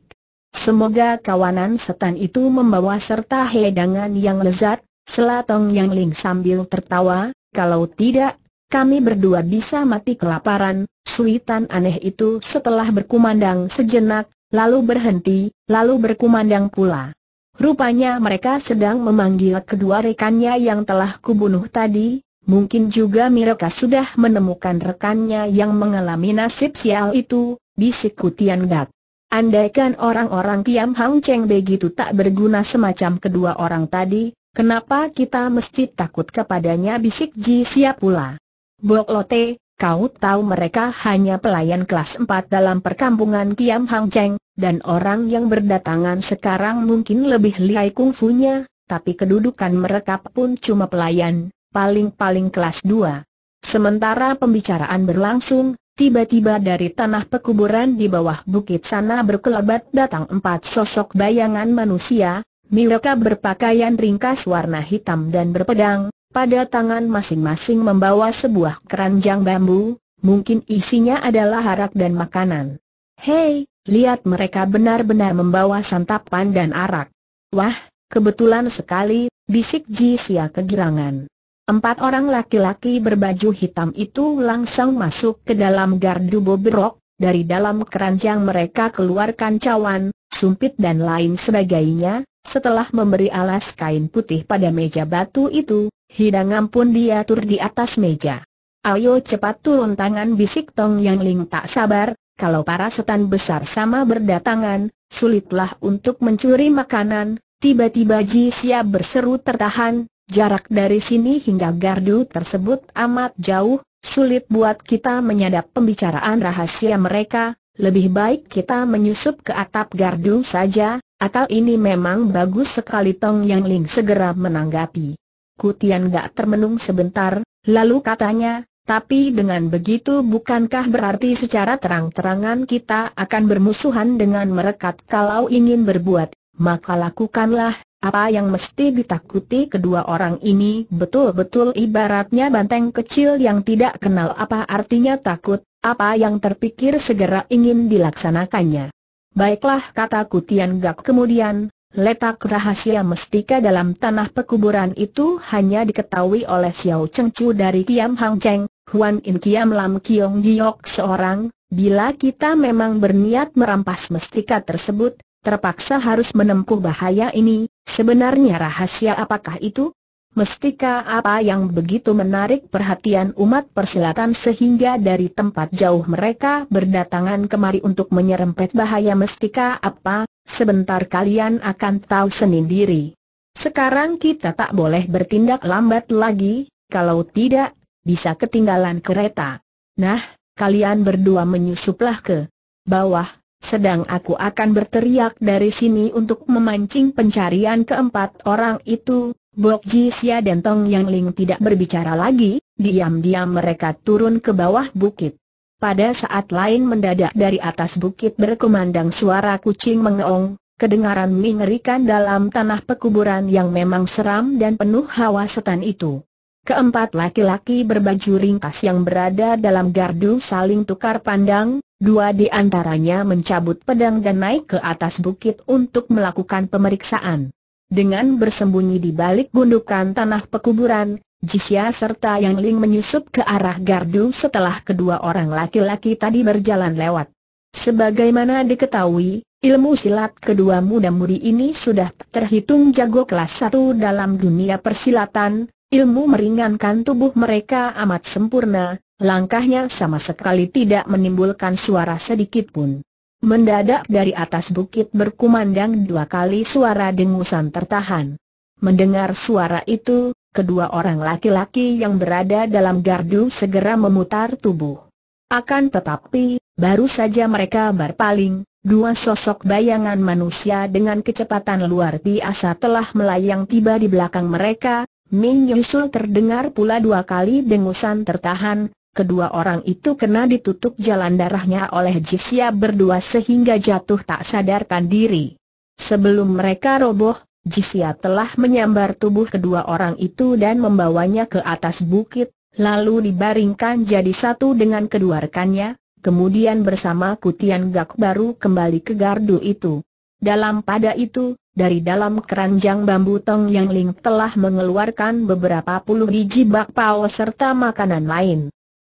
Semoga kawanan setan itu membawa serta hidangan yang lezat, selatong yang ling sambil tertawa, kalau tidak, kami berdua bisa mati kelaparan, suitan aneh itu setelah berkumandang sejenak, lalu berhenti, lalu berkumandang pula. Rupanya mereka sedang memanggil kedua rekannya yang telah kubunuh tadi, mungkin juga mereka sudah menemukan rekannya yang mengalami nasib sial itu, bisik kutian Gak. Andaikan orang-orang Kiam Hang Cheng begitu tak berguna semacam kedua orang tadi, kenapa kita mesti takut kepadanya bisik Ji siap pula. Bok Lote, kau tahu mereka hanya pelayan kelas 4 dalam perkampungan Kiam Hang Cheng, dan orang yang berdatangan sekarang mungkin lebih lihai kungfunya, tapi kedudukan mereka pun cuma pelayan, paling-paling kelas 2. Sementara pembicaraan berlangsung, tiba-tiba dari tanah pekuburan di bawah bukit sana berkelebat datang empat sosok bayangan manusia, mereka berpakaian ringkas warna hitam dan berpedang, pada tangan masing-masing membawa sebuah keranjang bambu, mungkin isinya adalah arak dan makanan. Hei, lihat mereka benar-benar membawa santapan dan arak. Wah, kebetulan sekali, bisik Ji Sia kegirangan. Empat orang laki-laki berbaju hitam itu langsung masuk ke dalam gardu bobrok, dari dalam keranjang mereka keluarkan cawan, sumpit dan lain sebagainya, setelah memberi alas kain putih pada meja batu itu, Hidangan pun diatur di atas meja. Ayo cepat turun tangan bisik Tong Yang Ling tak sabar, kalau para setan besar sama berdatangan, sulitlah untuk mencuri makanan, tiba-tiba Ji siap berseru tertahan, jarak dari sini hingga gardu tersebut amat jauh, sulit buat kita menyadap pembicaraan rahasia mereka, lebih baik kita menyusup ke atap gardu saja, atau ini memang bagus sekali Tong Yang Ling segera menanggapi. Kutian gak termenung sebentar, lalu katanya, tapi dengan begitu bukankah berarti secara terang-terangan kita akan bermusuhan dengan merekat kalau ingin berbuat, maka lakukanlah, apa yang mesti ditakuti kedua orang ini betul-betul ibaratnya banteng kecil yang tidak kenal apa artinya takut, apa yang terpikir segera ingin dilaksanakannya. Baiklah kata Kutian Gak kemudian, Letak rahasia mestika dalam tanah pekuburan itu hanya diketahui oleh Xiao Cheng dari Kiam Hang Cheng, Huan In Kiam Lam Kiong Giok seorang, bila kita memang berniat merampas mestika tersebut, terpaksa harus menempuh bahaya ini, sebenarnya rahasia apakah itu? Mestika apa yang begitu menarik perhatian umat persilatan sehingga dari tempat jauh mereka berdatangan kemari untuk menyerempet bahaya mestika apa, sebentar kalian akan tahu sendiri. Sekarang kita tak boleh bertindak lambat lagi, kalau tidak, bisa ketinggalan kereta. Nah, kalian berdua menyusuplah ke bawah, sedang aku akan berteriak dari sini untuk memancing pencarian keempat orang itu, Bok Jisia dan Tong Yang Ling tidak berbicara lagi, diam-diam mereka turun ke bawah bukit. Pada saat lain mendadak dari atas bukit berkumandang suara kucing mengeong, kedengaran mengerikan dalam tanah pekuburan yang memang seram dan penuh hawa setan itu. Keempat laki-laki berbaju ringkas yang berada dalam gardu saling tukar pandang, dua di antaranya mencabut pedang dan naik ke atas bukit untuk melakukan pemeriksaan. Dengan bersembunyi di balik gundukan tanah pekuburan, Jisya serta Yang Ling menyusup ke arah gardu setelah kedua orang laki-laki tadi berjalan lewat. Sebagaimana diketahui, ilmu silat kedua muda muri ini sudah terhitung jago kelas satu dalam dunia persilatan, ilmu meringankan tubuh mereka amat sempurna, langkahnya sama sekali tidak menimbulkan suara sedikit pun. Mendadak dari atas bukit berkumandang dua kali suara dengusan tertahan. Mendengar suara itu, kedua orang laki-laki yang berada dalam gardu segera memutar tubuh. Akan tetapi, baru saja mereka berpaling, dua sosok bayangan manusia dengan kecepatan luar biasa telah melayang tiba di belakang mereka, Ming Yusul terdengar pula dua kali dengusan tertahan, Kedua orang itu kena ditutup jalan darahnya oleh Jisya berdua sehingga jatuh tak sadarkan diri. Sebelum mereka roboh, Jisya telah menyambar tubuh kedua orang itu dan membawanya ke atas bukit, lalu dibaringkan jadi satu dengan kedua rekannya, kemudian bersama Kutian Gak baru kembali ke gardu itu. Dalam pada itu, dari dalam keranjang bambu Tong Yang Ling telah mengeluarkan beberapa puluh biji bakpao serta makanan lain.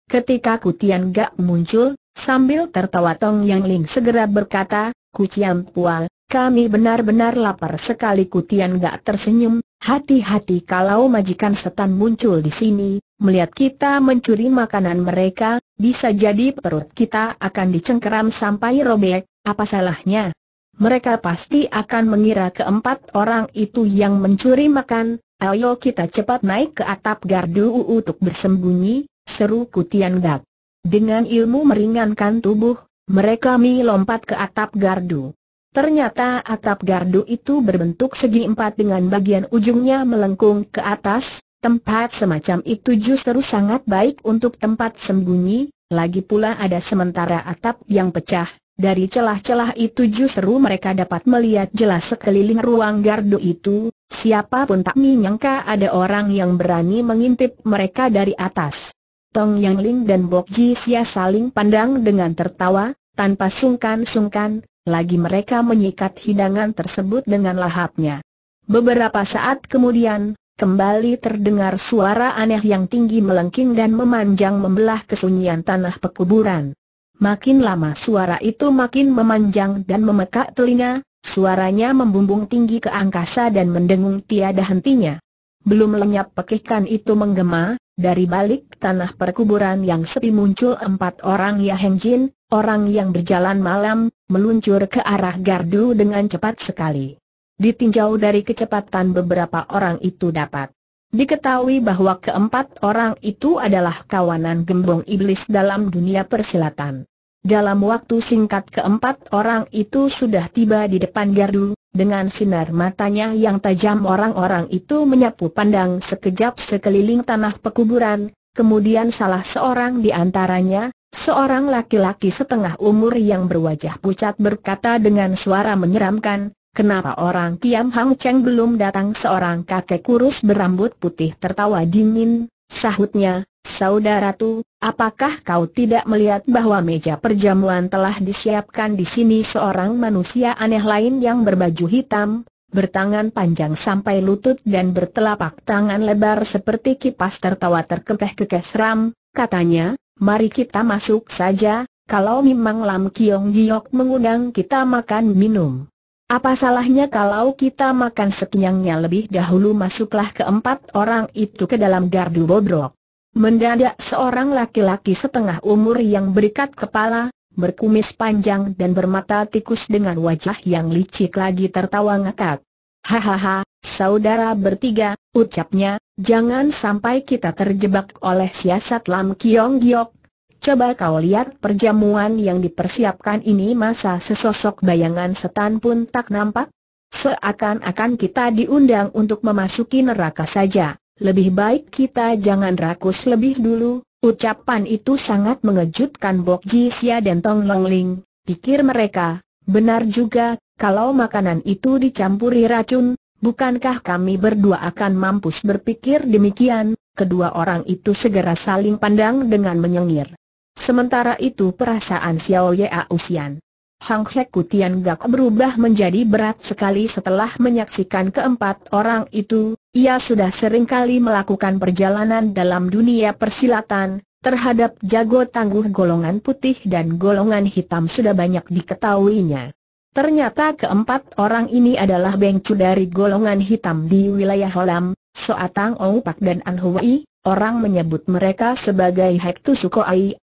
Ketika Kutian Gak muncul, sambil tertawa Tong Yang Ling segera berkata, Kucian Pual, kami benar-benar lapar sekali Kutian Gak tersenyum, hati-hati kalau majikan setan muncul di sini, melihat kita mencuri makanan mereka, bisa jadi perut kita akan dicengkeram sampai robek, apa salahnya? Mereka pasti akan mengira keempat orang itu yang mencuri makan, ayo kita cepat naik ke atap gardu untuk bersembunyi, seru Kutian Gak. Dengan ilmu meringankan tubuh, mereka melompat ke atap gardu. Ternyata atap gardu itu berbentuk segi empat dengan bagian ujungnya melengkung ke atas, tempat semacam itu justru sangat baik untuk tempat sembunyi, lagi pula ada sementara atap yang pecah, dari celah-celah itu justru mereka dapat melihat jelas sekeliling ruang gardu itu, siapapun tak menyangka ada orang yang berani mengintip mereka dari atas. Tong Yang Ling dan Bok Ji Sia saling pandang dengan tertawa, tanpa sungkan-sungkan, lagi mereka menyikat hidangan tersebut dengan lahapnya. Beberapa saat kemudian, kembali terdengar suara aneh yang tinggi melengking dan memanjang membelah kesunyian tanah pekuburan. Makin lama suara itu makin memanjang dan memekak telinga, suaranya membumbung tinggi ke angkasa dan mendengung tiada hentinya. Belum lenyap pekikan itu menggema, dari balik tanah perkuburan yang sepi muncul empat orang Jin, orang yang berjalan malam, meluncur ke arah gardu dengan cepat sekali. Ditinjau dari kecepatan beberapa orang itu dapat Diketahui bahwa keempat orang itu adalah kawanan gembong iblis dalam dunia persilatan. Dalam waktu singkat keempat orang itu sudah tiba di depan gardu, dengan sinar matanya yang tajam orang-orang itu menyapu pandang sekejap sekeliling tanah pekuburan, kemudian salah seorang di antaranya, seorang laki-laki setengah umur yang berwajah pucat berkata dengan suara menyeramkan, Kenapa orang Kiam Hang Cheng belum datang seorang kakek kurus berambut putih tertawa dingin, sahutnya, saudara saudaraku, apakah kau tidak melihat bahwa meja perjamuan telah disiapkan di sini seorang manusia aneh lain yang berbaju hitam, bertangan panjang sampai lutut dan bertelapak tangan lebar seperti kipas tertawa terkekeh-kekeh seram, katanya, mari kita masuk saja, kalau memang Lam Kiong Giok mengundang kita makan minum. Apa salahnya kalau kita makan sekenyangnya lebih dahulu masuklah keempat orang itu ke dalam gardu bobrok. Mendadak seorang laki-laki setengah umur yang berikat kepala, berkumis panjang dan bermata tikus dengan wajah yang licik lagi tertawa ngakak. Hahaha, saudara bertiga, ucapnya, jangan sampai kita terjebak oleh siasat Lam Kiong Giok. Coba kau lihat perjamuan yang dipersiapkan ini masa sesosok bayangan setan pun tak nampak? Seakan-akan kita diundang untuk memasuki neraka saja. Lebih baik kita jangan rakus lebih dulu, ucapan itu sangat mengejutkan Bok Jisia dan Tong Long pikir mereka, benar juga, kalau makanan itu dicampuri racun, bukankah kami berdua akan mampus berpikir demikian, kedua orang itu segera saling pandang dengan menyengir. Sementara itu perasaan Xiao Ye Ausian Hang Hek Kutian Gak berubah menjadi berat sekali setelah menyaksikan keempat orang itu, ia sudah sering kali melakukan perjalanan dalam dunia persilatan, terhadap jago tangguh golongan putih dan golongan hitam sudah banyak diketahuinya. Ternyata keempat orang ini adalah bengcu dari golongan hitam di wilayah Holam, Soatang Oupak dan Anhui, orang menyebut mereka sebagai Hek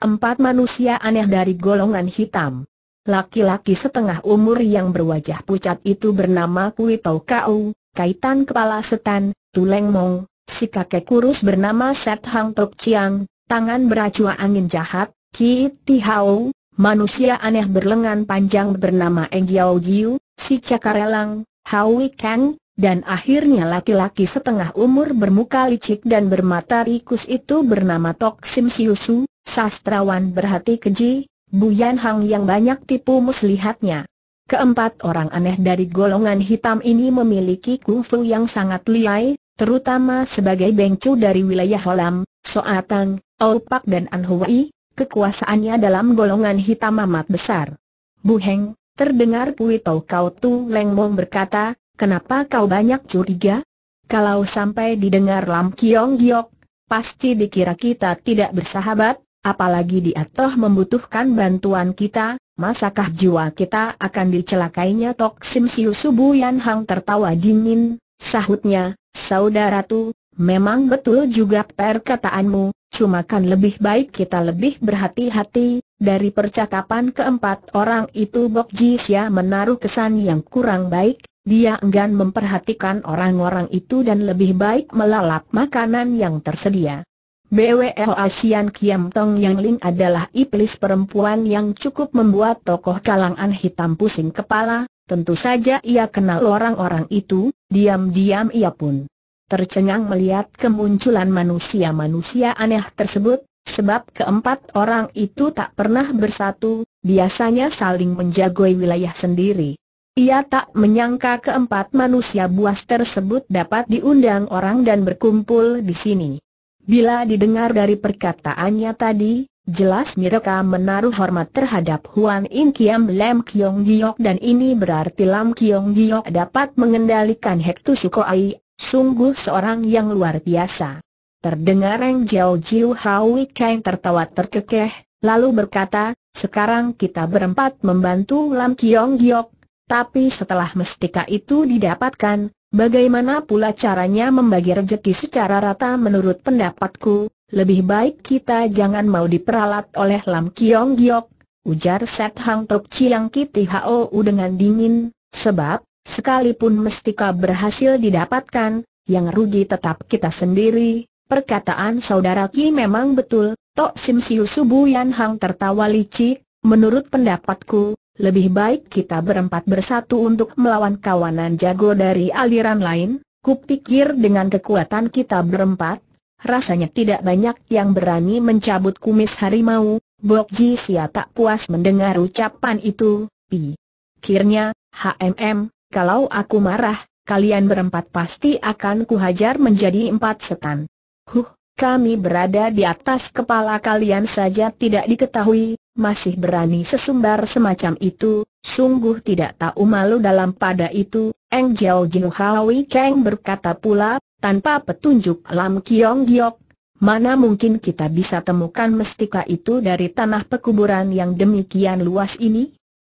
empat manusia aneh dari golongan hitam. Laki-laki setengah umur yang berwajah pucat itu bernama Kui Tau Kau, kaitan kepala setan, tuleng mong, si kakek kurus bernama Set Hang Tok Chiang, tangan beracua angin jahat, Ki Hau, manusia aneh berlengan panjang bernama Eng Jiao Jiu, si cakarelang, Wei Kang, dan akhirnya laki-laki setengah umur bermuka licik dan bermata rikus itu bernama Tok Sim Siusu, sastrawan berhati keji, Bu Yan Hang yang banyak tipu muslihatnya. Keempat orang aneh dari golongan hitam ini memiliki kungfu yang sangat liai, terutama sebagai bengcu dari wilayah Holam, Soatang, Opak dan Anhui, kekuasaannya dalam golongan hitam amat besar. Bu Heng, terdengar Kui Tau Kau Tu Leng Mong berkata, kenapa kau banyak curiga? Kalau sampai didengar Lam Kiong Giok, pasti dikira kita tidak bersahabat, Apalagi dia toh membutuhkan bantuan kita, masakah jiwa kita akan dicelakainya Tok Sim Siu Subu Yan Hang tertawa dingin, sahutnya, saudara tu, memang betul juga perkataanmu, cuma kan lebih baik kita lebih berhati-hati, dari percakapan keempat orang itu Bok Ji Sia menaruh kesan yang kurang baik, dia enggan memperhatikan orang-orang itu dan lebih baik melalap makanan yang tersedia. BWL Asian Kiam Tong Yang Ling adalah iblis perempuan yang cukup membuat tokoh kalangan hitam pusing kepala, tentu saja ia kenal orang-orang itu, diam-diam ia pun tercengang melihat kemunculan manusia-manusia aneh tersebut, sebab keempat orang itu tak pernah bersatu, biasanya saling menjagoi wilayah sendiri. Ia tak menyangka keempat manusia buas tersebut dapat diundang orang dan berkumpul di sini. Bila didengar dari perkataannya tadi, jelas mereka menaruh hormat terhadap Huan In Kiam Lam Kiong Giok dan ini berarti Lam Kiong Giok dapat mengendalikan Hektu Sukoai, sungguh seorang yang luar biasa. Terdengar Eng Jiao Jiu Hawi Kang tertawa terkekeh, lalu berkata, sekarang kita berempat membantu Lam Kiong Giok, tapi setelah mestika itu didapatkan, Bagaimana pula caranya membagi rejeki secara rata menurut pendapatku, lebih baik kita jangan mau diperalat oleh Lam Kiong Giok, ujar Set Hang Tok Chiang Kiti Hou dengan dingin, sebab, sekalipun mestika berhasil didapatkan, yang rugi tetap kita sendiri, perkataan saudara Ki memang betul, Tok Sim Siu Yan Hang tertawa licik, menurut pendapatku, lebih baik kita berempat bersatu untuk melawan kawanan jago dari aliran lain, kupikir dengan kekuatan kita berempat, rasanya tidak banyak yang berani mencabut kumis harimau, Bok Ji Sia tak puas mendengar ucapan itu, pi. Kirnya, HMM, kalau aku marah, kalian berempat pasti akan kuhajar menjadi empat setan. Huh, kami berada di atas kepala kalian saja tidak diketahui, masih berani sesumbar semacam itu, sungguh tidak tahu malu dalam pada itu, Eng Jiao Jin Hawi Kang berkata pula, tanpa petunjuk Lam Kiong Giok, mana mungkin kita bisa temukan mestika itu dari tanah pekuburan yang demikian luas ini?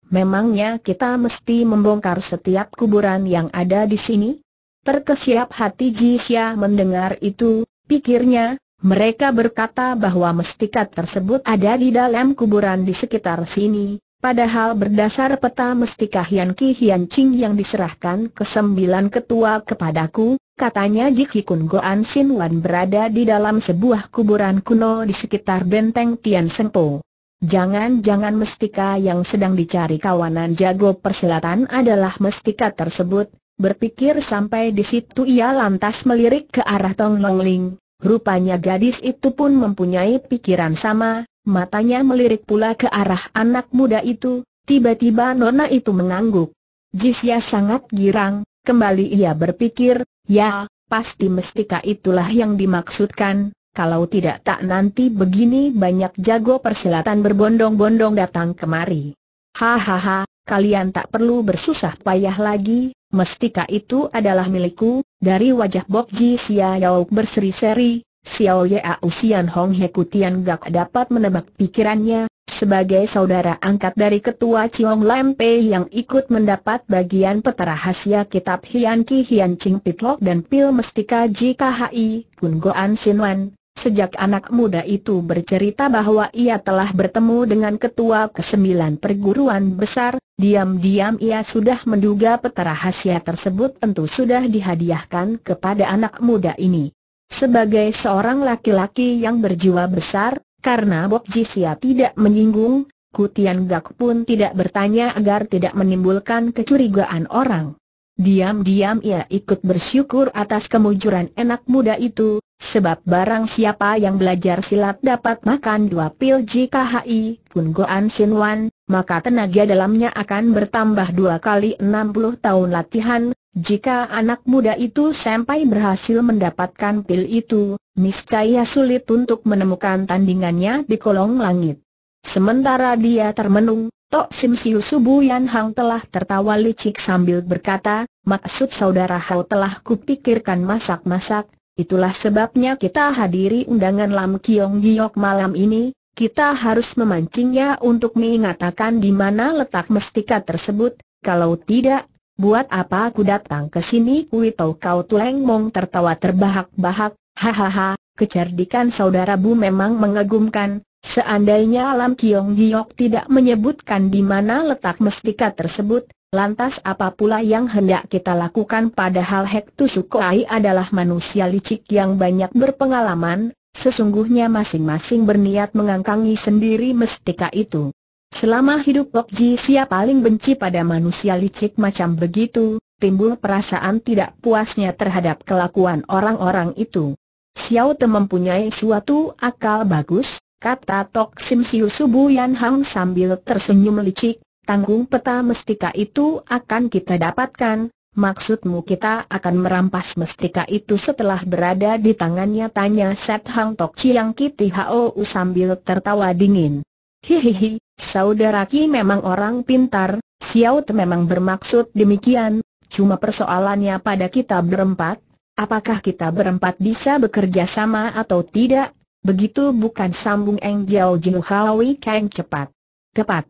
Memangnya kita mesti membongkar setiap kuburan yang ada di sini? Terkesiap hati Jisya mendengar itu, pikirnya, mereka berkata bahwa mestikat tersebut ada di dalam kuburan di sekitar sini, padahal berdasar peta mestika Hian Ki Hian Ching yang diserahkan ke sembilan ketua kepadaku, katanya Jik Hikun Goan Sin Wan berada di dalam sebuah kuburan kuno di sekitar benteng Tian Sengpo. Jangan-jangan mestika yang sedang dicari kawanan jago persilatan adalah mestika tersebut, berpikir sampai di situ ia lantas melirik ke arah Tong Long Ling Rupanya gadis itu pun mempunyai pikiran sama, matanya melirik pula ke arah anak muda itu, tiba-tiba Nona itu mengangguk. Jisya sangat girang, kembali ia berpikir, ya, pasti mestika itulah yang dimaksudkan, kalau tidak tak nanti begini banyak jago persilatan berbondong-bondong datang kemari. Hahaha, kalian tak perlu bersusah payah lagi, mestika itu adalah milikku, dari wajah Bok Ji Xiaoyao berseri-seri, Xiao Yao Xian Hong Kutian Gak dapat menebak pikirannya, sebagai saudara angkat dari ketua Chiong Lam Pei yang ikut mendapat bagian peta rahasia kitab Hian Ki Hian Ching Pitlok dan Pil Mestika JKHI, Kun Goan Wan. Sejak anak muda itu bercerita bahwa ia telah bertemu dengan ketua kesembilan perguruan besar, diam-diam ia sudah menduga peta rahasia tersebut tentu sudah dihadiahkan kepada anak muda ini. Sebagai seorang laki-laki yang berjiwa besar, karena Bob Jisia tidak menyinggung, Kutian Gak pun tidak bertanya agar tidak menimbulkan kecurigaan orang. Diam-diam ia ikut bersyukur atas kemujuran enak muda itu, sebab barang siapa yang belajar silat dapat makan dua pil JKHI, Pun Goan Sin Wan, maka tenaga dalamnya akan bertambah dua kali enam puluh tahun latihan, jika anak muda itu sampai berhasil mendapatkan pil itu, niscaya sulit untuk menemukan tandingannya di kolong langit. Sementara dia termenung, Tok Sim Siu Subu Yan Hang telah tertawa licik sambil berkata, maksud saudara Hao telah kupikirkan masak-masak, itulah sebabnya kita hadiri undangan Lam Kiong Giok malam ini, kita harus memancingnya untuk mengatakan di mana letak mestika tersebut, kalau tidak, buat apa aku datang ke sini? Kui Tau Kau tuleng Mong tertawa terbahak-bahak, hahaha, kecerdikan saudara Bu memang mengagumkan, Seandainya Lam Kiong Giok tidak menyebutkan di mana letak mestika tersebut, lantas apa pula yang hendak kita lakukan padahal Hek Tusukai adalah manusia licik yang banyak berpengalaman, sesungguhnya masing-masing berniat mengangkangi sendiri mestika itu. Selama hidup Lok Ji Sia paling benci pada manusia licik macam begitu, timbul perasaan tidak puasnya terhadap kelakuan orang-orang itu. Xiao Te mempunyai suatu akal bagus, kata Tok Sim Siu Subu Yan Hang sambil tersenyum licik, tanggung peta mestika itu akan kita dapatkan, maksudmu kita akan merampas mestika itu setelah berada di tangannya tanya Set Hang Tok Chiang Kiti Hou sambil tertawa dingin. Hihihi, saudara Ki memang orang pintar, Xiao memang bermaksud demikian, cuma persoalannya pada kita berempat, apakah kita berempat bisa bekerja sama atau tidak, Begitu bukan sambung Eng Jiao Jinu Hawi Kang cepat. Tepat.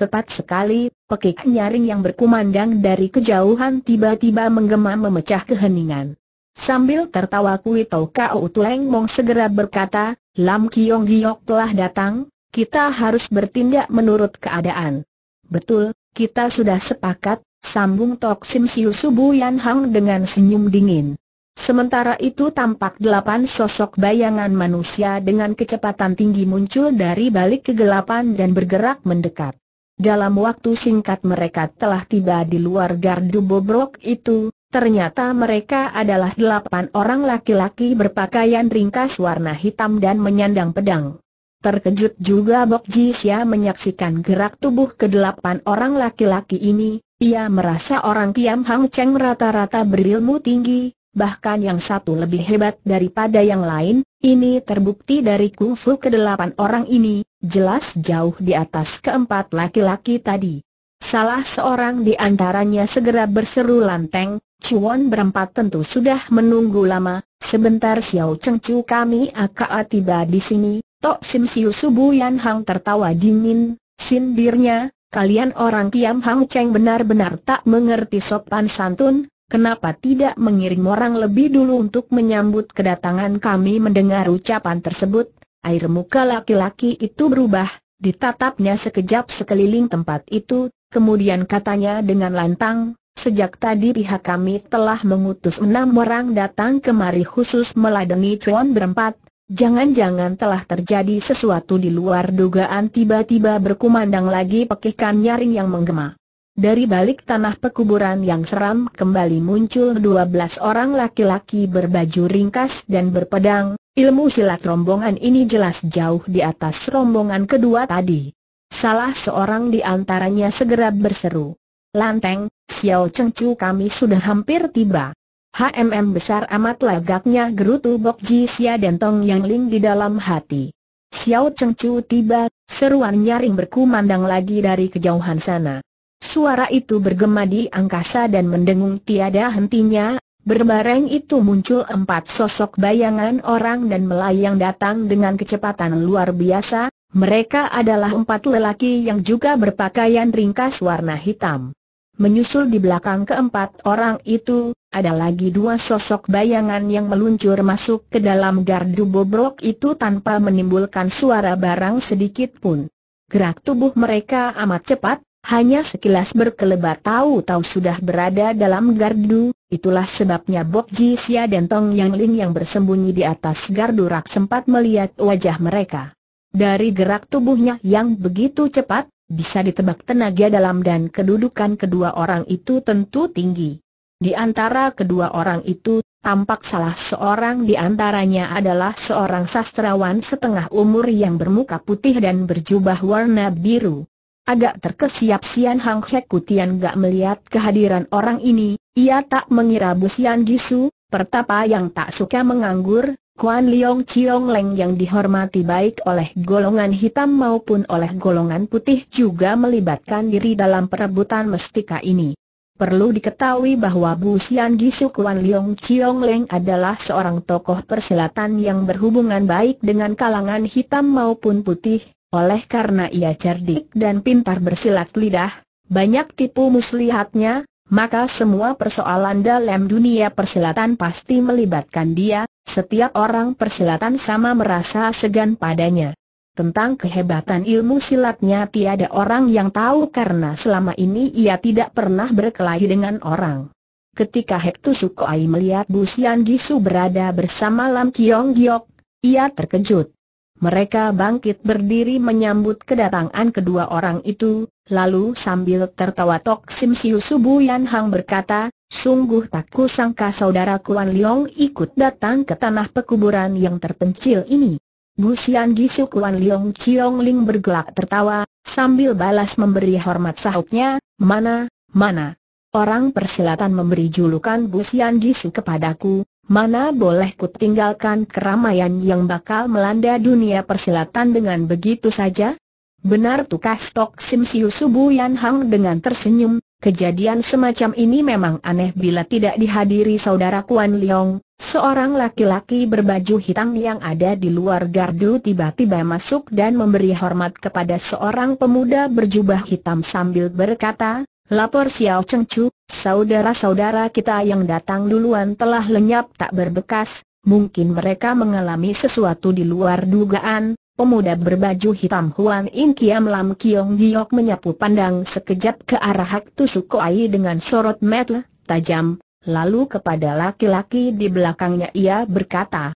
Tepat sekali, pekik nyaring yang berkumandang dari kejauhan tiba-tiba menggema memecah keheningan. Sambil tertawa Kui Tau Kau Tuleng Mong segera berkata, Lam Kiong Giok telah datang, kita harus bertindak menurut keadaan. Betul, kita sudah sepakat, sambung Tok Sim Siu Subu Yan Hang dengan senyum dingin. Sementara itu tampak delapan sosok bayangan manusia dengan kecepatan tinggi muncul dari balik kegelapan dan bergerak mendekat. Dalam waktu singkat mereka telah tiba di luar gardu bobrok itu, ternyata mereka adalah delapan orang laki-laki berpakaian ringkas warna hitam dan menyandang pedang. Terkejut juga Bok Sia menyaksikan gerak tubuh kedelapan orang laki-laki ini, ia merasa orang Kiam Hang Cheng rata-rata berilmu tinggi, bahkan yang satu lebih hebat daripada yang lain, ini terbukti dari kungfu kedelapan orang ini, jelas jauh di atas keempat laki-laki tadi. Salah seorang di antaranya segera berseru lanteng, Cuan berempat tentu sudah menunggu lama, sebentar Xiao Chengcu kami akan tiba di sini, Tok Sim Siu Subu Yan Hang tertawa dingin, sindirnya, kalian orang Kiam Hang Cheng benar-benar tak mengerti sopan santun, kenapa tidak mengirim orang lebih dulu untuk menyambut kedatangan kami mendengar ucapan tersebut? Air muka laki-laki itu berubah, ditatapnya sekejap sekeliling tempat itu, kemudian katanya dengan lantang, Sejak tadi pihak kami telah mengutus enam orang datang kemari khusus meladeni Cuan berempat. Jangan-jangan telah terjadi sesuatu di luar dugaan tiba-tiba berkumandang lagi pekikan nyaring yang menggema. Dari balik tanah pekuburan yang seram kembali muncul dua belas orang laki-laki berbaju ringkas dan berpedang, ilmu silat rombongan ini jelas jauh di atas rombongan kedua tadi. Salah seorang di antaranya segera berseru. Lanteng, Xiao Chengchu kami sudah hampir tiba. HMM besar amat lagaknya gerutu Bok Ji Xia dan Tong Yang Ling di dalam hati. Xiao Chengchu tiba, seruan nyaring berkumandang lagi dari kejauhan sana. Suara itu bergema di angkasa dan mendengung tiada hentinya, berbareng itu muncul empat sosok bayangan orang dan melayang datang dengan kecepatan luar biasa, mereka adalah empat lelaki yang juga berpakaian ringkas warna hitam. Menyusul di belakang keempat orang itu, ada lagi dua sosok bayangan yang meluncur masuk ke dalam gardu bobrok itu tanpa menimbulkan suara barang sedikit pun. Gerak tubuh mereka amat cepat, hanya sekilas berkelebat tahu-tahu sudah berada dalam gardu, itulah sebabnya Bok Jisia dan Tong Yang Ling yang bersembunyi di atas gardu rak sempat melihat wajah mereka. Dari gerak tubuhnya yang begitu cepat, bisa ditebak tenaga dalam dan kedudukan kedua orang itu tentu tinggi. Di antara kedua orang itu, tampak salah seorang di antaranya adalah seorang sastrawan setengah umur yang bermuka putih dan berjubah warna biru. Agak terkesiap-sian Hang Hek Kutian gak melihat kehadiran orang ini, ia tak mengira Busian Gisu, pertapa yang tak suka menganggur, Kuan Liong Chiong Leng yang dihormati baik oleh golongan hitam maupun oleh golongan putih juga melibatkan diri dalam perebutan mestika ini. Perlu diketahui bahwa Bu Sian Gisu Kuan Liong Chiong Leng adalah seorang tokoh persilatan yang berhubungan baik dengan kalangan hitam maupun putih, oleh karena ia cerdik dan pintar bersilat lidah, banyak tipu muslihatnya, maka semua persoalan dalam dunia persilatan pasti melibatkan dia, setiap orang persilatan sama merasa segan padanya. Tentang kehebatan ilmu silatnya tiada orang yang tahu karena selama ini ia tidak pernah berkelahi dengan orang. Ketika Hektu Sukoai melihat Bu Sian Gisu berada bersama Lam Kiong Giok, ia terkejut. Mereka bangkit berdiri menyambut kedatangan kedua orang itu, lalu sambil tertawa Tok Sim Siu Subu Yan Hang berkata, Sungguh tak kusangka saudara Kuan Leong ikut datang ke tanah pekuburan yang terpencil ini. Busian Gisu Kuan Leong Chiong Ling bergelak tertawa, sambil balas memberi hormat sahutnya, mana, mana. Orang persilatan memberi julukan Busian Gisu kepadaku, Mana boleh ku tinggalkan keramaian yang bakal melanda dunia persilatan dengan begitu saja? Benar tukas Tok Sim Siu Subu Yan Hang dengan tersenyum, kejadian semacam ini memang aneh bila tidak dihadiri saudara Kuan Leong, seorang laki-laki berbaju hitam yang ada di luar gardu tiba-tiba masuk dan memberi hormat kepada seorang pemuda berjubah hitam sambil berkata, Lapor Xiao Chu, saudara-saudara kita yang datang duluan telah lenyap tak berbekas, mungkin mereka mengalami sesuatu di luar dugaan, Pemuda berbaju hitam Huan In Kiam Lam Kiong Giok menyapu pandang sekejap ke arah Hak Tusuk Ai dengan sorot mata tajam, lalu kepada laki-laki di belakangnya ia berkata,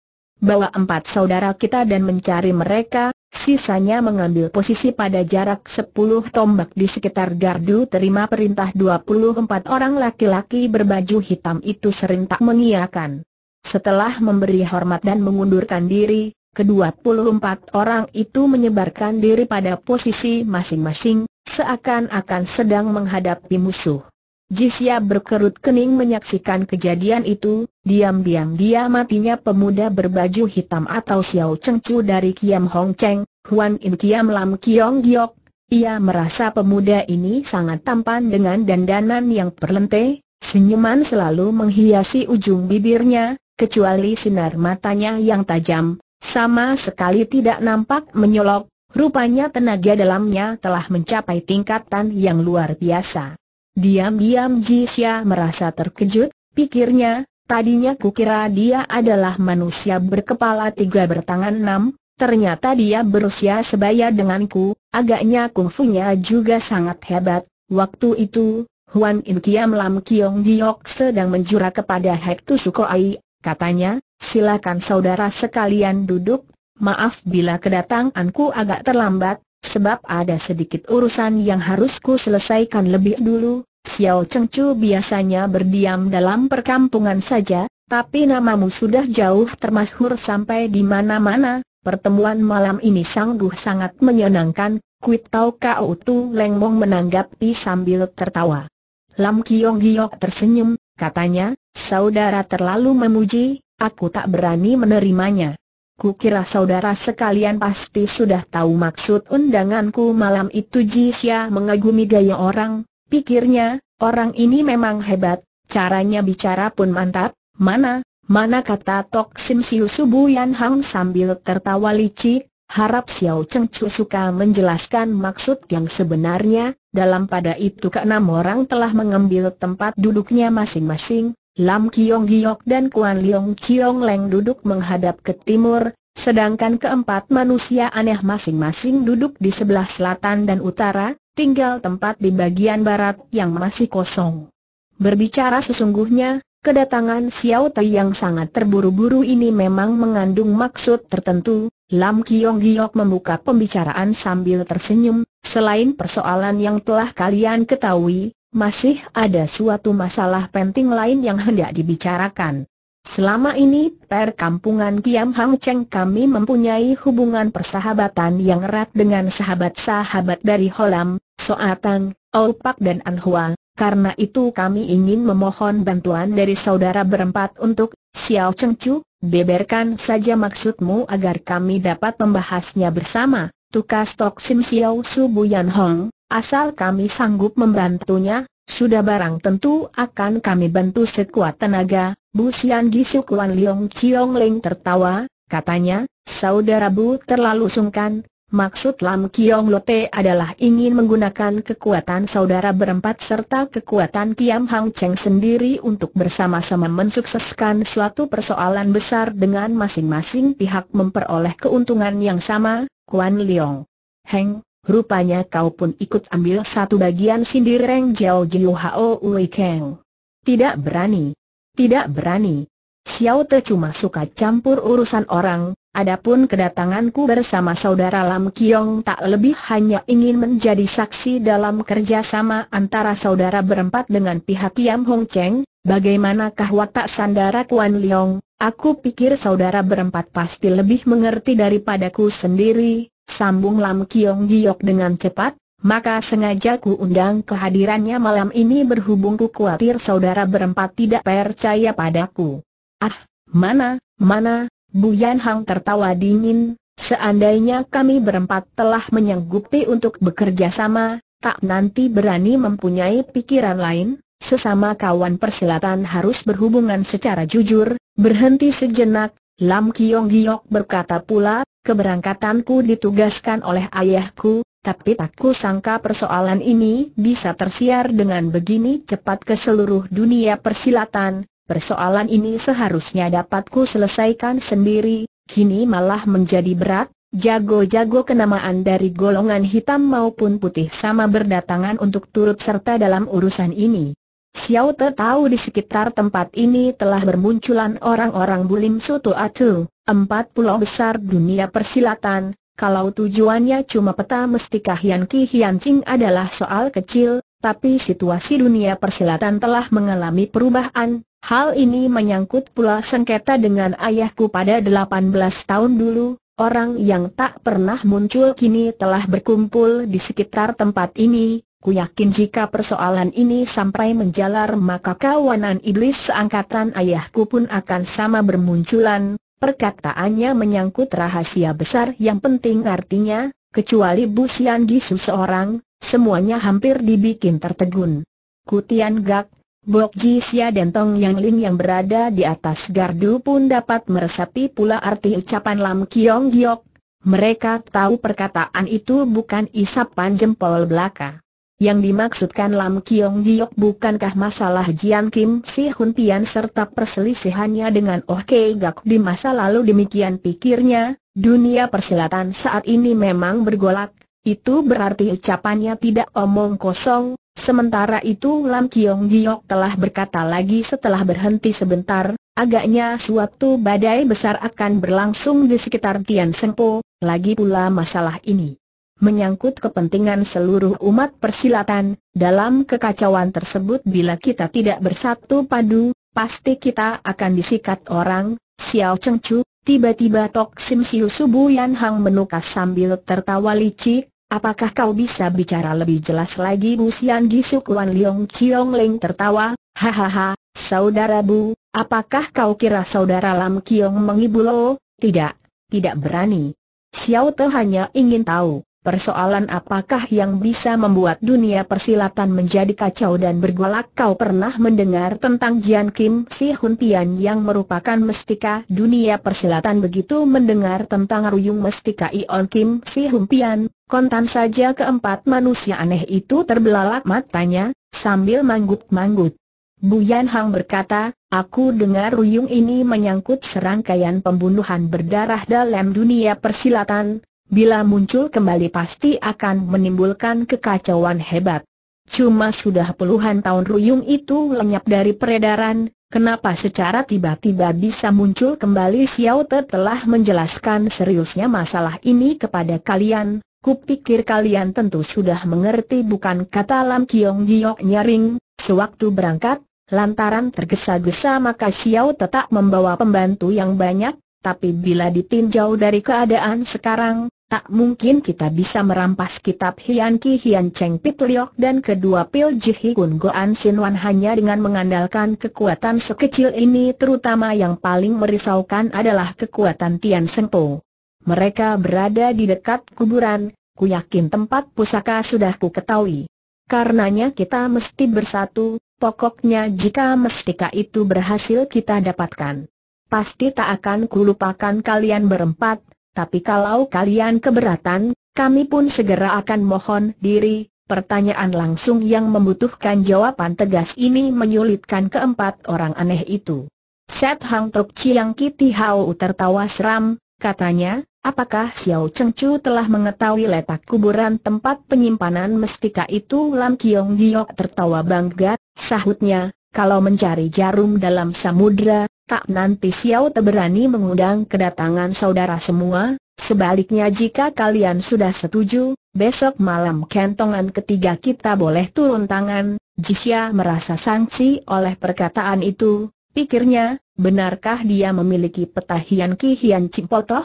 Bawa empat saudara kita dan mencari mereka, Sisanya mengambil posisi pada jarak 10 tombak di sekitar gardu terima perintah 24 orang laki-laki berbaju hitam itu serentak mengiakan. Setelah memberi hormat dan mengundurkan diri, kedua puluh empat orang itu menyebarkan diri pada posisi masing-masing, seakan-akan sedang menghadapi musuh. Jisya berkerut kening menyaksikan kejadian itu, diam-diam dia matinya pemuda berbaju hitam atau Xiao Chu dari Kiam Hong Cheng, Huan In Kiam Lam Kiong Giok. Ia merasa pemuda ini sangat tampan dengan dandanan yang perlente, senyuman selalu menghiasi ujung bibirnya, kecuali sinar matanya yang tajam, sama sekali tidak nampak menyolok, rupanya tenaga dalamnya telah mencapai tingkatan yang luar biasa. Diam-diam Jisya merasa terkejut, pikirnya, tadinya kukira dia adalah manusia berkepala tiga bertangan enam, ternyata dia berusia sebaya denganku, agaknya kungfunya juga sangat hebat. Waktu itu, Huan In Kiam Lam Kiong Giok sedang menjura kepada Hek Tu Sukoai, katanya, silakan saudara sekalian duduk, maaf bila kedatanganku agak terlambat, Sebab ada sedikit urusan yang harus ku selesaikan lebih dulu, Xiao Chengchu biasanya berdiam dalam perkampungan saja, tapi namamu sudah jauh termasyhur sampai di mana-mana. Pertemuan malam ini sangguh sangat menyenangkan. Kuit Tau Kau Tu Leng Mong menanggapi sambil tertawa. Lam Kiong Giok tersenyum, katanya, saudara terlalu memuji, aku tak berani menerimanya. Kukira saudara sekalian pasti sudah tahu maksud undanganku malam itu Jisya mengagumi gaya orang, pikirnya, orang ini memang hebat, caranya bicara pun mantap, mana, mana kata Tok Sim Siu Yan Hang sambil tertawa licik, harap Xiao Cheng Chu suka menjelaskan maksud yang sebenarnya, dalam pada itu keenam orang telah mengambil tempat duduknya masing-masing, Lam Kiong Giok dan Kuan Liong Chiong Leng duduk menghadap ke timur, sedangkan keempat manusia aneh masing-masing duduk di sebelah selatan dan utara, tinggal tempat di bagian barat yang masih kosong. Berbicara sesungguhnya, kedatangan Xiao Tai yang sangat terburu-buru ini memang mengandung maksud tertentu, Lam Kiong Giok membuka pembicaraan sambil tersenyum, selain persoalan yang telah kalian ketahui, masih ada suatu masalah penting lain yang hendak dibicarakan. Selama ini perkampungan Kiam Hang Cheng kami mempunyai hubungan persahabatan yang erat dengan sahabat-sahabat dari Holam, Soatang, Opak dan Anhua, karena itu kami ingin memohon bantuan dari saudara berempat untuk, Xiao Cheng Chu, beberkan saja maksudmu agar kami dapat membahasnya bersama, tukas Tok Sim Xiao Su Bu Yan Hong, Asal kami sanggup membantunya, sudah barang tentu akan kami bantu sekuat tenaga. Bu Xian Gisu Wan Leong Chiong Ling tertawa, katanya, saudara Bu terlalu sungkan, Maksud Lam Kiong Lote adalah ingin menggunakan kekuatan saudara berempat serta kekuatan Kiam Hang Cheng sendiri untuk bersama-sama mensukseskan suatu persoalan besar dengan masing-masing pihak memperoleh keuntungan yang sama, Kuan Leong. Heng, Rupanya kau pun ikut ambil satu bagian sindir Reng Jiao Jiu Hao Ui Kang. Tidak berani. Tidak berani. Xiao Te cuma suka campur urusan orang, adapun kedatanganku bersama saudara Lam Kiong tak lebih hanya ingin menjadi saksi dalam kerjasama antara saudara berempat dengan pihak Yam Hong Cheng, bagaimanakah watak sandara Kuan Leong, aku pikir saudara berempat pasti lebih mengerti daripadaku sendiri, sambung Lam Kiong Giok dengan cepat, maka sengaja ku undang kehadirannya malam ini berhubung ku khawatir saudara berempat tidak percaya padaku. Ah, mana, mana, Bu Yan Hang tertawa dingin, seandainya kami berempat telah menyanggupi untuk bekerja sama, tak nanti berani mempunyai pikiran lain, sesama kawan persilatan harus berhubungan secara jujur, berhenti sejenak, Lam Kiong Giok berkata pula, Keberangkatanku ditugaskan oleh ayahku, tapi tak ku sangka persoalan ini bisa tersiar dengan begini cepat ke seluruh dunia persilatan, persoalan ini seharusnya dapat ku selesaikan sendiri, kini malah menjadi berat, jago-jago kenamaan dari golongan hitam maupun putih sama berdatangan untuk turut serta dalam urusan ini. Xiao Te tahu di sekitar tempat ini telah bermunculan orang-orang bulim Soto Atu, empat pulau besar dunia persilatan, kalau tujuannya cuma peta mestikah Yan Ki Hian Ching adalah soal kecil, tapi situasi dunia persilatan telah mengalami perubahan, hal ini menyangkut pula sengketa dengan ayahku pada 18 tahun dulu, orang yang tak pernah muncul kini telah berkumpul di sekitar tempat ini, Ku yakin jika persoalan ini sampai menjalar maka kawanan iblis seangkatan ayahku pun akan sama bermunculan, perkataannya menyangkut rahasia besar yang penting artinya, kecuali Bu Sian Gisu seorang, semuanya hampir dibikin tertegun. Kutian Gak, Bok Ji Sia dan Tong Yang Ling yang berada di atas gardu pun dapat meresapi pula arti ucapan Lam Kiong Giok, mereka tahu perkataan itu bukan isapan jempol belaka. Yang dimaksudkan Lam Kiong Giok bukankah masalah Jian Kim Si Hun Tian serta perselisihannya dengan Oh Kei Gak di masa lalu demikian pikirnya, dunia persilatan saat ini memang bergolak, itu berarti ucapannya tidak omong kosong, sementara itu Lam Kiong Giok telah berkata lagi setelah berhenti sebentar, agaknya suatu badai besar akan berlangsung di sekitar Tian Sempo, lagi pula masalah ini menyangkut kepentingan seluruh umat persilatan, dalam kekacauan tersebut bila kita tidak bersatu padu, pasti kita akan disikat orang, Xiao Cheng tiba-tiba Tok Sim Siu Subu Yan Hang menukas sambil tertawa licik, apakah kau bisa bicara lebih jelas lagi Bu Xian Gisuk Wan Leong Chiong Ling tertawa, hahaha, saudara Bu, apakah kau kira saudara Lam Kiong mengibul? Tidak, tidak berani. Xiao Te hanya ingin tahu, Persoalan apakah yang bisa membuat dunia persilatan menjadi kacau dan bergolak kau pernah mendengar tentang Jian Kim Si Hun Tian yang merupakan mestika dunia persilatan begitu mendengar tentang Ruyung Mestika Ion Kim Si Hun Tian, kontan saja keempat manusia aneh itu terbelalak matanya, sambil manggut-manggut. Bu Yan Hang berkata, aku dengar Ruyung ini menyangkut serangkaian pembunuhan berdarah dalam dunia persilatan, Bila muncul kembali pasti akan menimbulkan kekacauan hebat. Cuma sudah puluhan tahun Ruyung itu lenyap dari peredaran, kenapa secara tiba-tiba bisa muncul kembali Xiao Te telah menjelaskan seriusnya masalah ini kepada kalian, kupikir kalian tentu sudah mengerti bukan kata Lam Kiong Giok nyaring, sewaktu berangkat, lantaran tergesa-gesa maka Xiao Te tak membawa pembantu yang banyak, tapi bila ditinjau dari keadaan sekarang, Tak mungkin kita bisa merampas kitab Hian Ki Hian Cheng Pit Liok dan kedua Pil Ji An Goan Wan hanya dengan mengandalkan kekuatan sekecil ini terutama yang paling merisaukan adalah kekuatan Tian Po. Mereka berada di dekat kuburan, ku yakin tempat pusaka sudah ku ketahui. Karenanya kita mesti bersatu, pokoknya jika mestika itu berhasil kita dapatkan. Pasti tak akan kulupakan kalian berempat, tapi kalau kalian keberatan, kami pun segera akan mohon diri. Pertanyaan langsung yang membutuhkan jawaban tegas ini menyulitkan keempat orang aneh itu. Set Hang Tok Chiang Kiti Hao tertawa seram, katanya, Apakah Xiao Cheng Chu telah mengetahui letak kuburan tempat penyimpanan mestika itu? Lam Kiong Giok tertawa bangga, sahutnya, kalau mencari jarum dalam samudra, tak nanti Xiao teberani mengundang kedatangan saudara semua, sebaliknya jika kalian sudah setuju, besok malam kentongan ketiga kita boleh turun tangan, Jisya merasa sanksi oleh perkataan itu, pikirnya, benarkah dia memiliki peta Hian Ki Hian Cipotoh?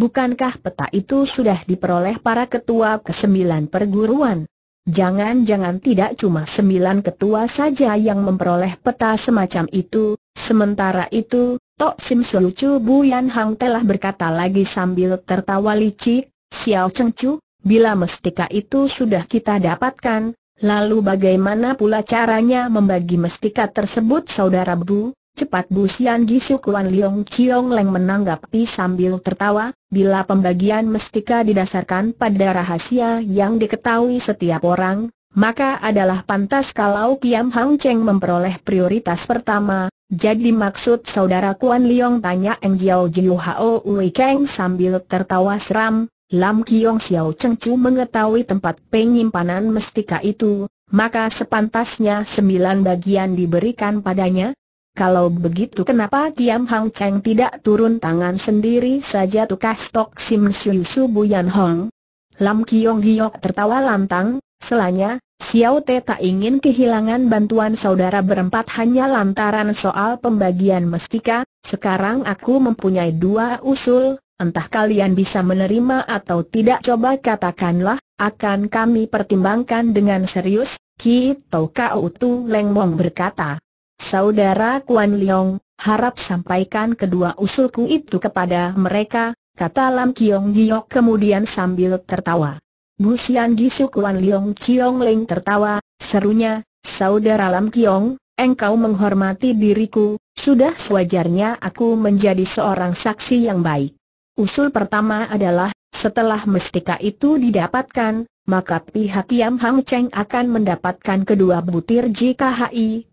Bukankah peta itu sudah diperoleh para ketua kesembilan perguruan? Jangan-jangan tidak cuma sembilan ketua saja yang memperoleh peta semacam itu, sementara itu, Tok Sim Bu Yan Hang telah berkata lagi sambil tertawa licik, Xiao Cheng Chu, bila mestika itu sudah kita dapatkan, lalu bagaimana pula caranya membagi mestika tersebut saudara Bu? Cepat Bu Sian Gisu Kuan Liong Chiong Leng menanggapi sambil tertawa, bila pembagian mestika didasarkan pada rahasia yang diketahui setiap orang, maka adalah pantas kalau Kiam Hang Cheng memperoleh prioritas pertama, jadi maksud saudara Kuan Liong tanya Eng Jiao Jiu Hao Ui Keng sambil tertawa seram, Lam Kiong Xiao Cheng Chu mengetahui tempat penyimpanan mestika itu, maka sepantasnya sembilan bagian diberikan padanya, kalau begitu kenapa Kiam Hang Cheng tidak turun tangan sendiri saja tukas Tok Sim Siu Su Buyan Hong? Lam Kiong Giok tertawa lantang, selanya, Xiao Te tak ingin kehilangan bantuan saudara berempat hanya lantaran soal pembagian mestika, sekarang aku mempunyai dua usul, entah kalian bisa menerima atau tidak coba katakanlah, akan kami pertimbangkan dengan serius, Ki Tau Kau Tu Leng Mong berkata. Saudara Kuan Liong, harap sampaikan kedua usulku itu kepada mereka, kata Lam Kiong Giok kemudian sambil tertawa. Bu Sian Gisu Kuan Liong Chiong Ling tertawa, serunya, Saudara Lam Kiong, engkau menghormati diriku, sudah sewajarnya aku menjadi seorang saksi yang baik. Usul pertama adalah, setelah mestika itu didapatkan, maka pihak Yam Hang Cheng akan mendapatkan kedua butir JKHI